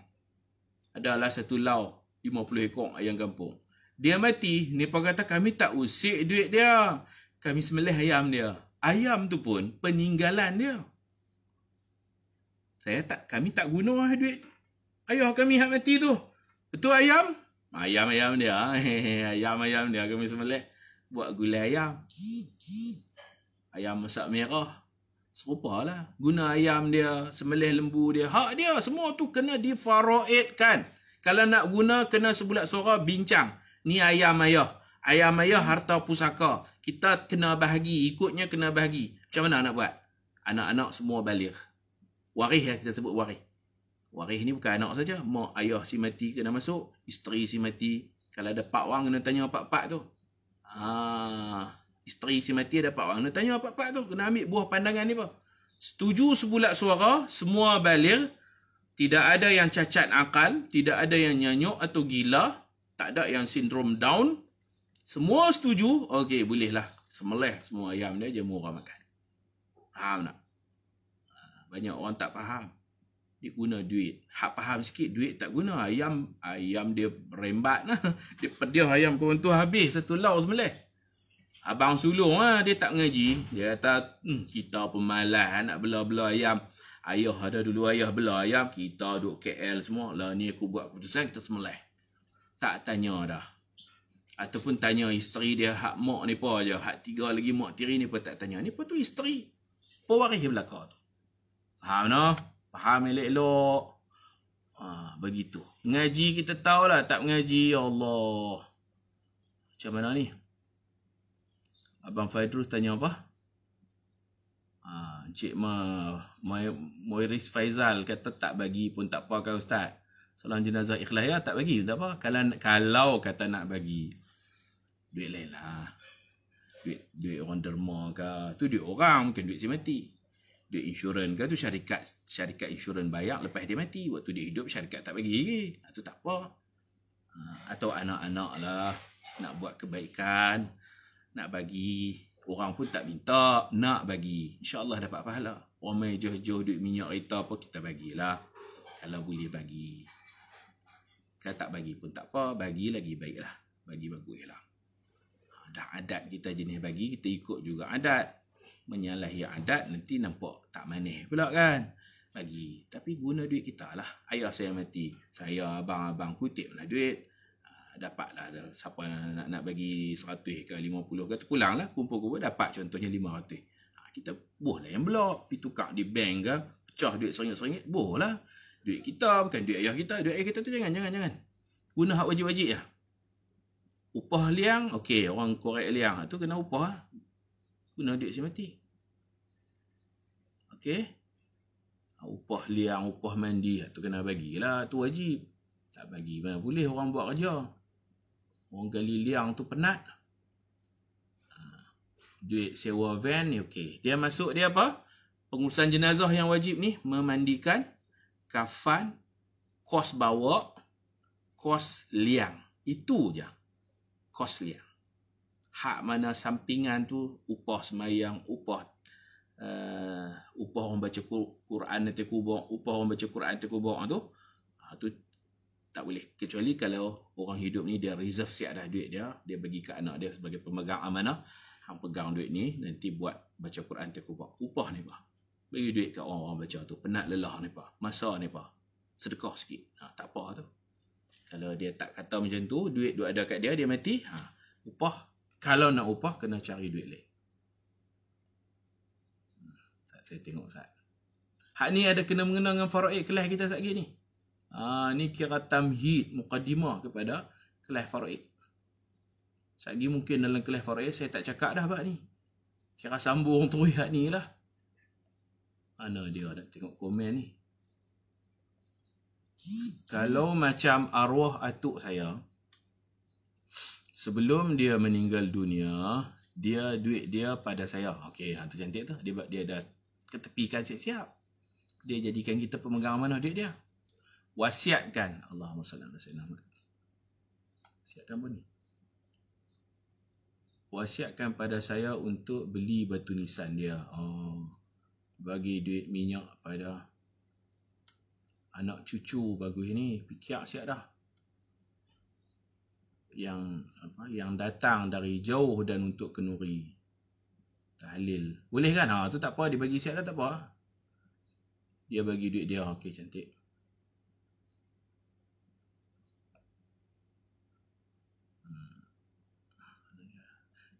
Adalah satu lau 50 ekor ayam kampung. Dia mati, ni pun kata kami tak usik duit dia. Kami semelih ayam dia. Ayam tu pun peninggalan dia saya tak kami tak guna lah duit ayah kami hak mati tu betul ayam ayam ayam dia ayam ayam dia kami semalam buat gulai ayam ayam masak merah serupa lah guna ayam dia semelih lembu dia hak dia semua tu kena difaraidkan kalau nak guna kena sebulat suara bincang ni ayam ayah ayam ayah harta pusaka kita kena bahagi ikutnya kena bahagi macam mana nak buat anak-anak semua balik Waris yang kita sebut waris. Waris ni bukan anak saja. Mak, ayah si mati kena masuk. Isteri si mati. Kalau ada pak wang kena tanya pak-pak tu. Ha, isteri si mati ada pak wang kena tanya pak-pak tu. Kena ambil buah pandangan ni apa. Setuju sebulat suara. Semua balir. Tidak ada yang cacat akal. Tidak ada yang nyanyuk atau gila. Tak ada yang sindrom down. Semua setuju. Okey, bolehlah. Semelih semua ayam dia. Jemur orang makan. Faham tak? banyak orang tak faham dia guna duit hak faham sikit duit tak guna ayam ayam dia rembat lah dia pedih ayam kau tu habis satu lau semelih abang sulung lah dia tak ngaji dia kata hm, kita pemalas nak bela-bela ayam ayah ada dulu ayah bela ayam kita duduk KL semua lah ni aku buat keputusan kita semelih tak tanya dah ataupun tanya isteri dia hak mak ni pun aja hak tiga lagi mak tiri ni pun tak tanya ni pun tu isteri pewaris belaka tu Faham no? Faham elok-elok. Ha, begitu. Ngaji kita tahulah tak mengaji. Ya Allah. Macam mana ni? Abang Faidrus tanya apa? Ha, Encik Ma, Ma, Moiris Faizal kata tak bagi pun tak apa kan Ustaz? Salam jenazah ikhlas ya tak bagi. Tak apa. Kalau, kalau kata nak bagi. Duit lain lah. Duit, duit orang derma kah. Tu duit orang mungkin duit mati dia insurans kan tu syarikat syarikat insurans bayar lepas dia mati waktu dia hidup syarikat tak bagi lagi tak apa ha, atau anak-anak lah nak buat kebaikan nak bagi orang pun tak minta nak bagi insyaallah dapat pahala orang main jauh-jauh duit minyak kereta apa kita bagilah kalau boleh bagi kalau tak bagi pun tak apa bagi lagi baiklah bagi baguslah ha, dah adat kita jenis bagi kita ikut juga adat menyalahi adat nanti nampak tak manis pula kan bagi tapi guna duit kita lah ayah saya mati saya abang-abang kutip lah duit ha, dapat lah siapa nak, nak bagi 100 ke 50 ke tu pulang lah kumpul-kumpul dapat contohnya 500 ha, kita boh lah yang blok pergi tukar di bank ke pecah duit seringit-seringit boh lah duit kita bukan duit ayah kita duit ayah kita tu jangan jangan jangan guna hak wajib-wajib lah upah liang okey orang korek liang ha, tu kena upah guna duit si mati ok upah liang upah mandi tu kena bagilah tu wajib tak bagi mana boleh orang buat kerja orang gali liang tu penat ha. duit sewa van ni ok dia masuk dia apa pengurusan jenazah yang wajib ni memandikan kafan kos bawa kos liang itu je kos liang hak mana sampingan tu upah semayang upah uh, upah orang baca Quran nanti kubur upah orang baca Quran nanti kubur tu ha, tu tak boleh kecuali kalau orang hidup ni dia reserve siap dah duit dia dia bagi ke anak dia sebagai pemegang amanah hang pegang duit ni nanti buat baca Quran nanti kubur upah ni pak bagi duit ke orang-orang baca tu penat lelah ni pak masa ni pak sedekah sikit ha, tak apa tu kalau dia tak kata macam tu duit duk ada kat dia dia mati ha, upah kalau nak upah kena cari duit lain tak saya tengok sat hak ni ada kena mengena dengan faraid kelas kita sat gini ha ni kira tamhid mukadimah kepada kelas faraid sat gini mungkin dalam kelas faraid saya tak cakap dah bab ni kira sambung tu, hak ya ni lah mana dia nak tengok komen ni kalau macam arwah atuk saya sebelum dia meninggal dunia dia duit dia pada saya okey hantu cantik tu dia dia dah ketepikan siap-siap dia jadikan kita pemegang amanah duit dia wasiatkan Allahumma salli ala sayyidina wasiatkan apa ni wasiatkan pada saya untuk beli batu nisan dia oh bagi duit minyak pada anak cucu bagus ni fikir siap dah yang apa yang datang dari jauh dan untuk kenuri tahlil boleh kan ha tu tak apa dia bagi siap dah tak apa dia bagi duit dia okey cantik hmm.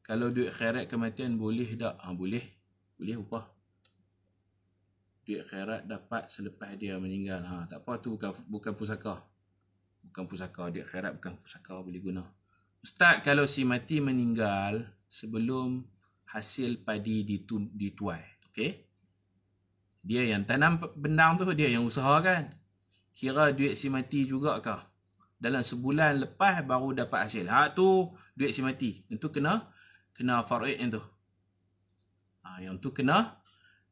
Kalau duit khairat kematian boleh tak? Ha, boleh. Boleh upah. Duit khairat dapat selepas dia meninggal. Ha, tak apa tu bukan bukan pusaka bukan pusaka dia akhirat bukan pusaka boleh guna ustaz kalau si mati meninggal sebelum hasil padi ditu, dituai okay? dia yang tanam benang tu dia yang usaha kan kira duit si mati juga ke dalam sebulan lepas baru dapat hasil ha tu duit si mati itu kena kena faraid yang tu ha, yang tu kena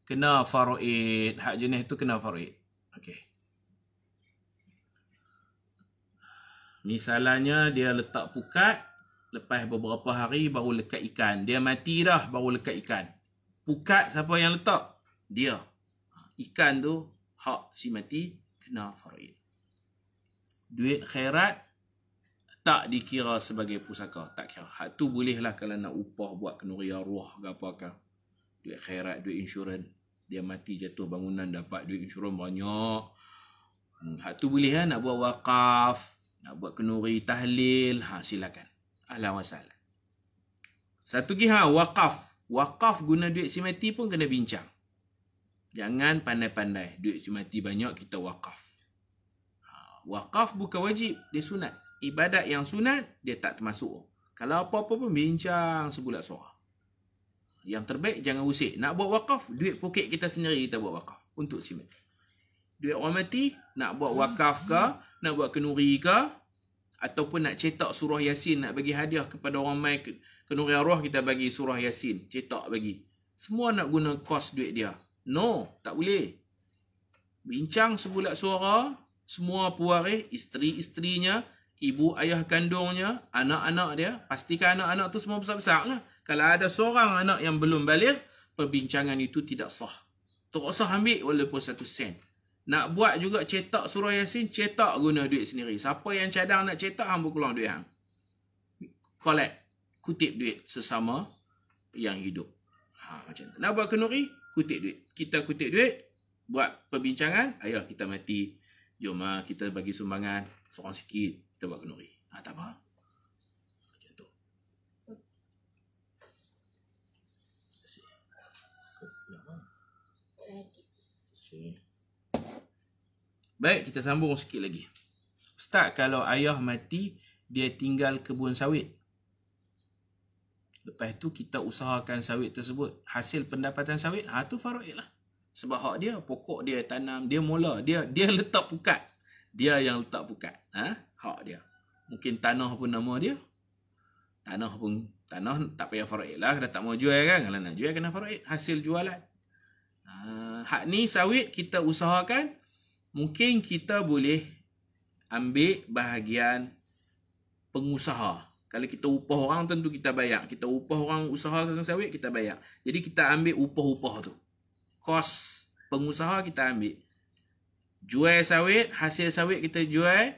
kena faraid hak jenis tu kena faraid okey Misalnya dia letak pukat Lepas beberapa hari baru lekat ikan Dia mati dah baru lekat ikan Pukat siapa yang letak? Dia ha, Ikan tu hak si mati kena faraid Duit khairat tak dikira sebagai pusaka Tak kira Hak tu bolehlah kalau nak upah buat kenuria ruah ke apakah Duit khairat, duit insurans dia mati jatuh bangunan dapat duit insurans banyak hmm, hak tu boleh lah nak buat wakaf nak buat kenuri tahlil ha silakan ala wasal satu lagi ha wakaf wakaf guna duit simati pun kena bincang jangan pandai-pandai duit simati banyak kita wakaf ha, wakaf bukan wajib dia sunat ibadat yang sunat dia tak termasuk kalau apa-apa pun bincang sebulat suara yang terbaik jangan usik nak buat wakaf duit poket kita sendiri kita buat wakaf untuk simati duit orang mati nak buat wakaf ke nak buat kenuri ke ataupun nak cetak surah yasin nak bagi hadiah kepada orang mai kenuri arwah kita bagi surah yasin cetak bagi semua nak guna kos duit dia no tak boleh bincang sebulat suara semua pewaris isteri-isterinya ibu ayah kandungnya anak-anak dia pastikan anak-anak tu semua besar-besar lah kalau ada seorang anak yang belum balik perbincangan itu tidak sah tak usah ambil walaupun satu sen nak buat juga cetak surah Yasin, cetak guna duit sendiri. Siapa yang cadang nak cetak, hamba keluar duit hang. Collect. Kutip duit sesama yang hidup. Ha, macam Nak buat kenuri, kutip duit. Kita kutip duit, buat perbincangan, ayah kita mati. Jom ha, kita bagi sumbangan, seorang sikit, kita buat kenuri. Ha, tak apa. Macam Terima kasih. Baik, kita sambung sikit lagi. Ustaz, kalau ayah mati, dia tinggal kebun sawit. Lepas tu kita usahakan sawit tersebut. Hasil pendapatan sawit, ha tu faraid lah. Sebab hak dia, pokok dia tanam, dia mula, dia dia letak pukat. Dia yang letak pukat. Ha? Hak dia. Mungkin tanah pun nama dia. Tanah pun, tanah tak payah faraid lah. Dah tak mau jual kan? Kalau nak jual, kena faraid. Hasil jualan. Ha, hak ni sawit, kita usahakan mungkin kita boleh ambil bahagian pengusaha. Kalau kita upah orang tentu kita bayar. Kita upah orang usaha kan sawit kita bayar. Jadi kita ambil upah-upah tu. Kos pengusaha kita ambil. Jual sawit, hasil sawit kita jual.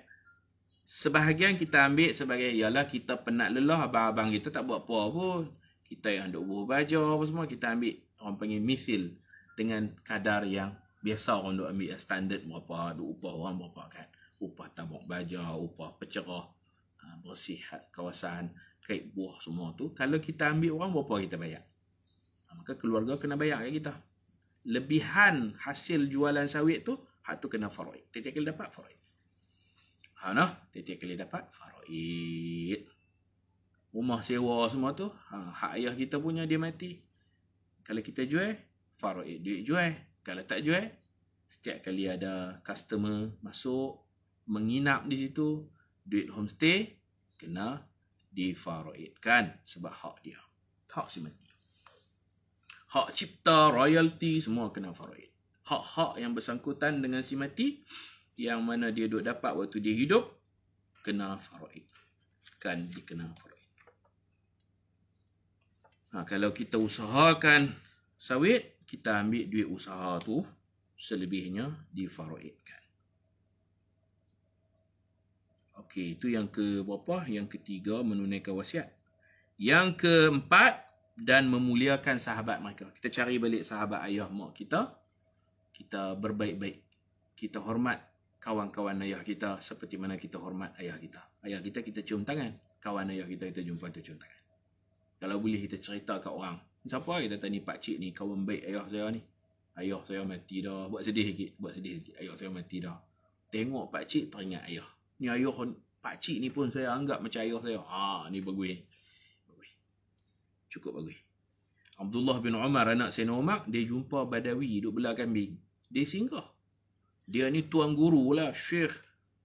Sebahagian kita ambil sebagai ialah kita penat lelah abang-abang kita tak buat apa pun. Kita yang duk buah baja apa semua kita ambil orang panggil mithil dengan kadar yang biasa orang duk ambil standard berapa duk upah orang berapa kan upah tabung baja upah pecerah ha, bersih kawasan kait buah semua tu kalau kita ambil orang berapa kita bayar ha, maka keluarga kena bayar kan kita lebihan hasil jualan sawit tu hak tu kena faraid tiap-tiap kali dapat faraid ha nah tiap-tiap kali dapat faraid rumah sewa semua tu ha, hak ayah kita punya dia mati kalau kita jual faraid duit jual kalau tak jual setiap kali ada customer masuk menginap di situ duit homestay kena difaraidkan sebab hak dia hak si mati hak cipta royalty semua kena faraid hak-hak yang bersangkutan dengan si mati yang mana dia duk dapat waktu dia hidup kena faraid kan dikenal faraid ha, kalau kita usahakan sawit kita ambil duit usaha tu selebihnya difaraidkan. Okey, itu yang ke berapa? Yang ketiga menunaikan wasiat. Yang keempat dan memuliakan sahabat mereka. Kita cari balik sahabat ayah mak kita. Kita berbaik-baik. Kita hormat kawan-kawan ayah kita seperti mana kita hormat ayah kita. Ayah kita kita cium tangan, kawan ayah kita kita jumpa kita cium tangan. Kalau boleh kita cerita ke orang Siapa lagi datang ni pakcik ni Kawan baik ayah saya ni Ayah saya mati dah Buat sedih sikit Buat sedih sikit Ayah saya mati dah Tengok pakcik teringat ayah Ni ayah Pakcik ni pun saya anggap macam ayah saya Ha ni bagus Bagus Cukup bagus Abdullah bin Umar anak Sayyidina Umar Dia jumpa Badawi duduk belah kambing Dia singgah Dia ni tuan guru lah Syekh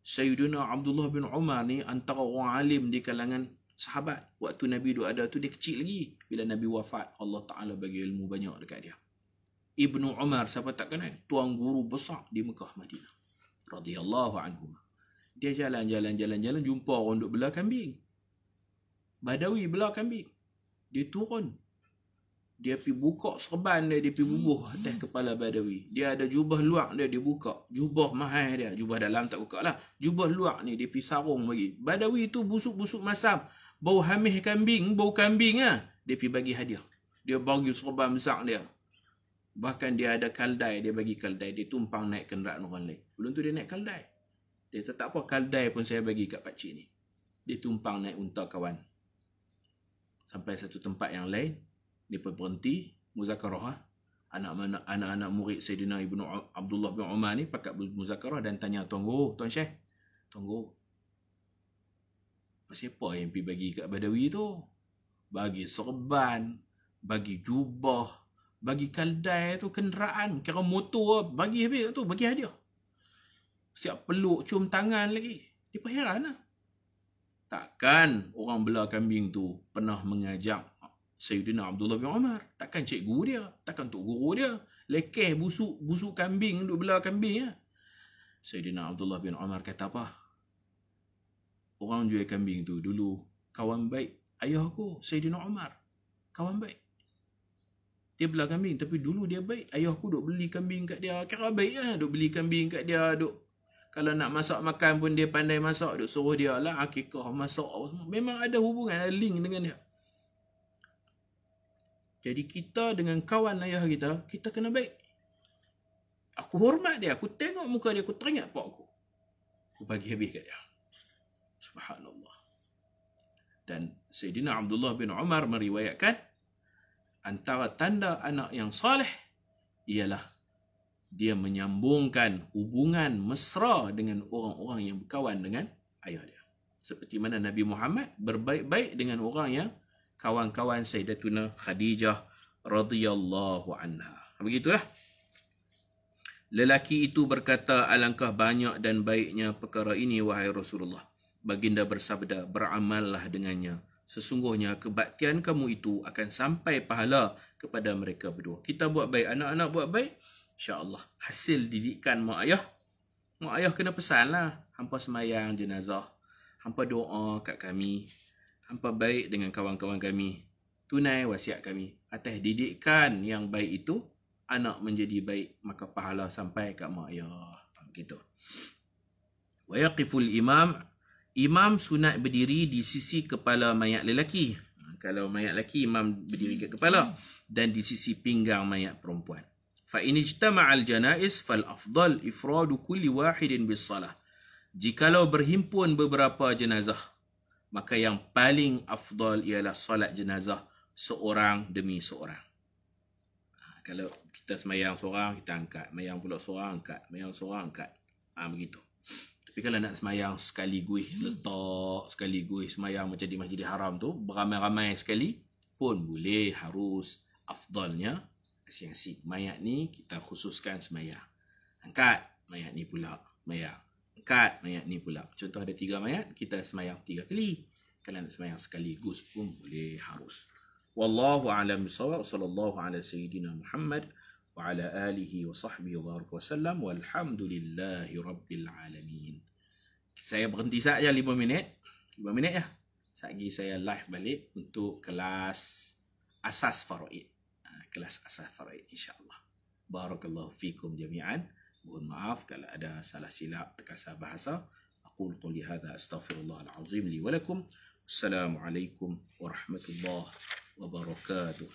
Sayyidina Abdullah bin Umar ni Antara orang alim di kalangan sahabat waktu Nabi duduk ada tu dia kecil lagi bila Nabi wafat Allah Taala bagi ilmu banyak dekat dia Ibnu Umar siapa tak kenal tuan guru besar di Mekah Madinah radhiyallahu anhu dia jalan jalan jalan jalan jumpa orang duk bela kambing Badawi bela kambing dia turun dia pergi buka serban dia, dia pergi bubuh atas kepala Badawi. Dia ada jubah luar dia, dia buka. Jubah mahal dia. Jubah dalam tak buka lah. Jubah luar ni, dia pergi sarung bagi. Badawi tu busuk-busuk masam bau hamis kambing, bau kambing ah. Dia pergi bagi hadiah. Dia bagi serban besar dia. Bahkan dia ada kaldai, dia bagi kaldai. Dia tumpang naik kenderaan orang lain. Belum tu dia naik kaldai. Dia kata, tak apa, kaldai pun saya bagi kat pakcik ni. Dia tumpang naik unta kawan. Sampai satu tempat yang lain. Dia pun berhenti. Muzakarah. Ah. Anak-anak anak-anak murid Sayyidina Ibn Abdullah bin Umar ni pakat muzakarah dan tanya Tuan Guru, Tuan Syekh. Tuan Guru, siapa yang pergi bagi kat Badawi tu? Bagi serban, bagi jubah, bagi kaldai tu, kenderaan, kira motor, bagi habis kat tu, bagi hadiah. Siap peluk, cium tangan lagi. Dia pun lah. Takkan orang bela kambing tu pernah mengajak Sayyidina Abdullah bin Omar. Takkan cikgu dia. Takkan tok guru dia. Lekeh busuk busuk kambing duduk bela kambing. Ya. Sayyidina Abdullah bin Omar kata apa? orang jual kambing tu dulu kawan baik ayah aku Saidina Umar kawan baik dia belah kambing tapi dulu dia baik ayah aku duk beli kambing kat dia kira baik lah duk beli kambing kat dia duk kalau nak masak makan pun dia pandai masak duk suruh dia lah akikah masak apa semua memang ada hubungan ada link dengan dia jadi kita dengan kawan ayah kita kita kena baik aku hormat dia aku tengok muka dia aku teringat pak aku aku bagi habis kat dia Subhanallah. Dan Sayyidina Abdullah bin Umar meriwayatkan antara tanda anak yang soleh ialah dia menyambungkan hubungan mesra dengan orang-orang yang berkawan dengan ayah dia. Seperti mana Nabi Muhammad berbaik-baik dengan orang yang kawan-kawan Sayyidatuna Khadijah radhiyallahu anha. Begitulah. Lelaki itu berkata, alangkah banyak dan baiknya perkara ini, wahai Rasulullah. Baginda bersabda, beramallah dengannya. Sesungguhnya kebaktian kamu itu akan sampai pahala kepada mereka berdua. Kita buat baik, anak-anak buat baik. Insya Allah hasil didikan mak ayah. Mak ayah kena pesan lah. Hampa semayang jenazah. Hampa doa kat kami. Hampa baik dengan kawan-kawan kami. Tunai wasiat kami. Atas didikan yang baik itu, anak menjadi baik. Maka pahala sampai kat mak ayah. Begitu. Wayaqiful imam imam sunat berdiri di sisi kepala mayat lelaki. Kalau mayat lelaki, imam berdiri ke kepala. Dan di sisi pinggang mayat perempuan. فَإِنِ اجْتَمَعَ الْجَنَائِسِ فَالْأَفْضَلِ إِفْرَادُ كُلِّ وَاحِدٍ بِالصَّلَةِ Jikalau berhimpun beberapa jenazah, maka yang paling afdal ialah solat jenazah seorang demi seorang. Ha, kalau kita semayang seorang, kita angkat. Mayang pula seorang, angkat. Mayang seorang, angkat. Ha, begitu. Begitu. Tapi kalau nak semayang sekali gue letak sekali gue semayang macam di masjid haram tu beramai-ramai sekali pun boleh harus afdalnya asing-asing. Mayat ni kita khususkan semayang. Angkat mayat ni pula semayang. Angkat mayat ni pula. Contoh ada tiga mayat kita semayang tiga kali. Kalau nak semayang sekaligus pun boleh harus. Wallahu a'lam bissawab. Sallallahu alaihi wasallam. وعلى آله وصحبه وبارك وسلم والحمد لله رب العالمين saya berhenti saja 5 minit 5 minit ya Sagi saya live balik untuk kelas asas faraid ha, kelas asas faraid insyaallah barakallahu fikum jami'an mohon maaf kalau ada salah silap terkasar bahasa aqul qouli hadha astaghfirullahal azim li wa lakum assalamu alaikum warahmatullahi wabarakatuh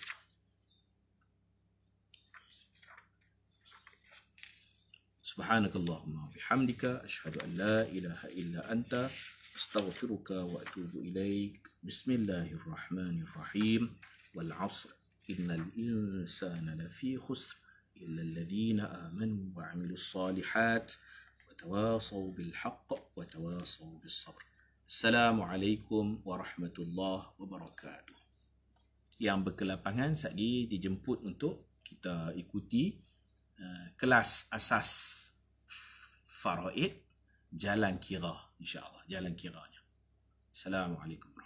Subhanakallahumma bihamdika ashhadu an la ilaha illa anta astaghfiruka wa atubu ilaik. Bismillahirrahmanirrahim. Wal 'asr innal insana lafi khusr illa alladhina amanu wa 'amilus salihat wa tawasaw bil haqq wa tawasaw bis sabr. Assalamualaikum warahmatullahi wabarakatuh. Yang berkelapangan sekali dijemput untuk kita ikuti Eh, kelas asas faraid jalan kira insyaallah jalan kiranya assalamualaikum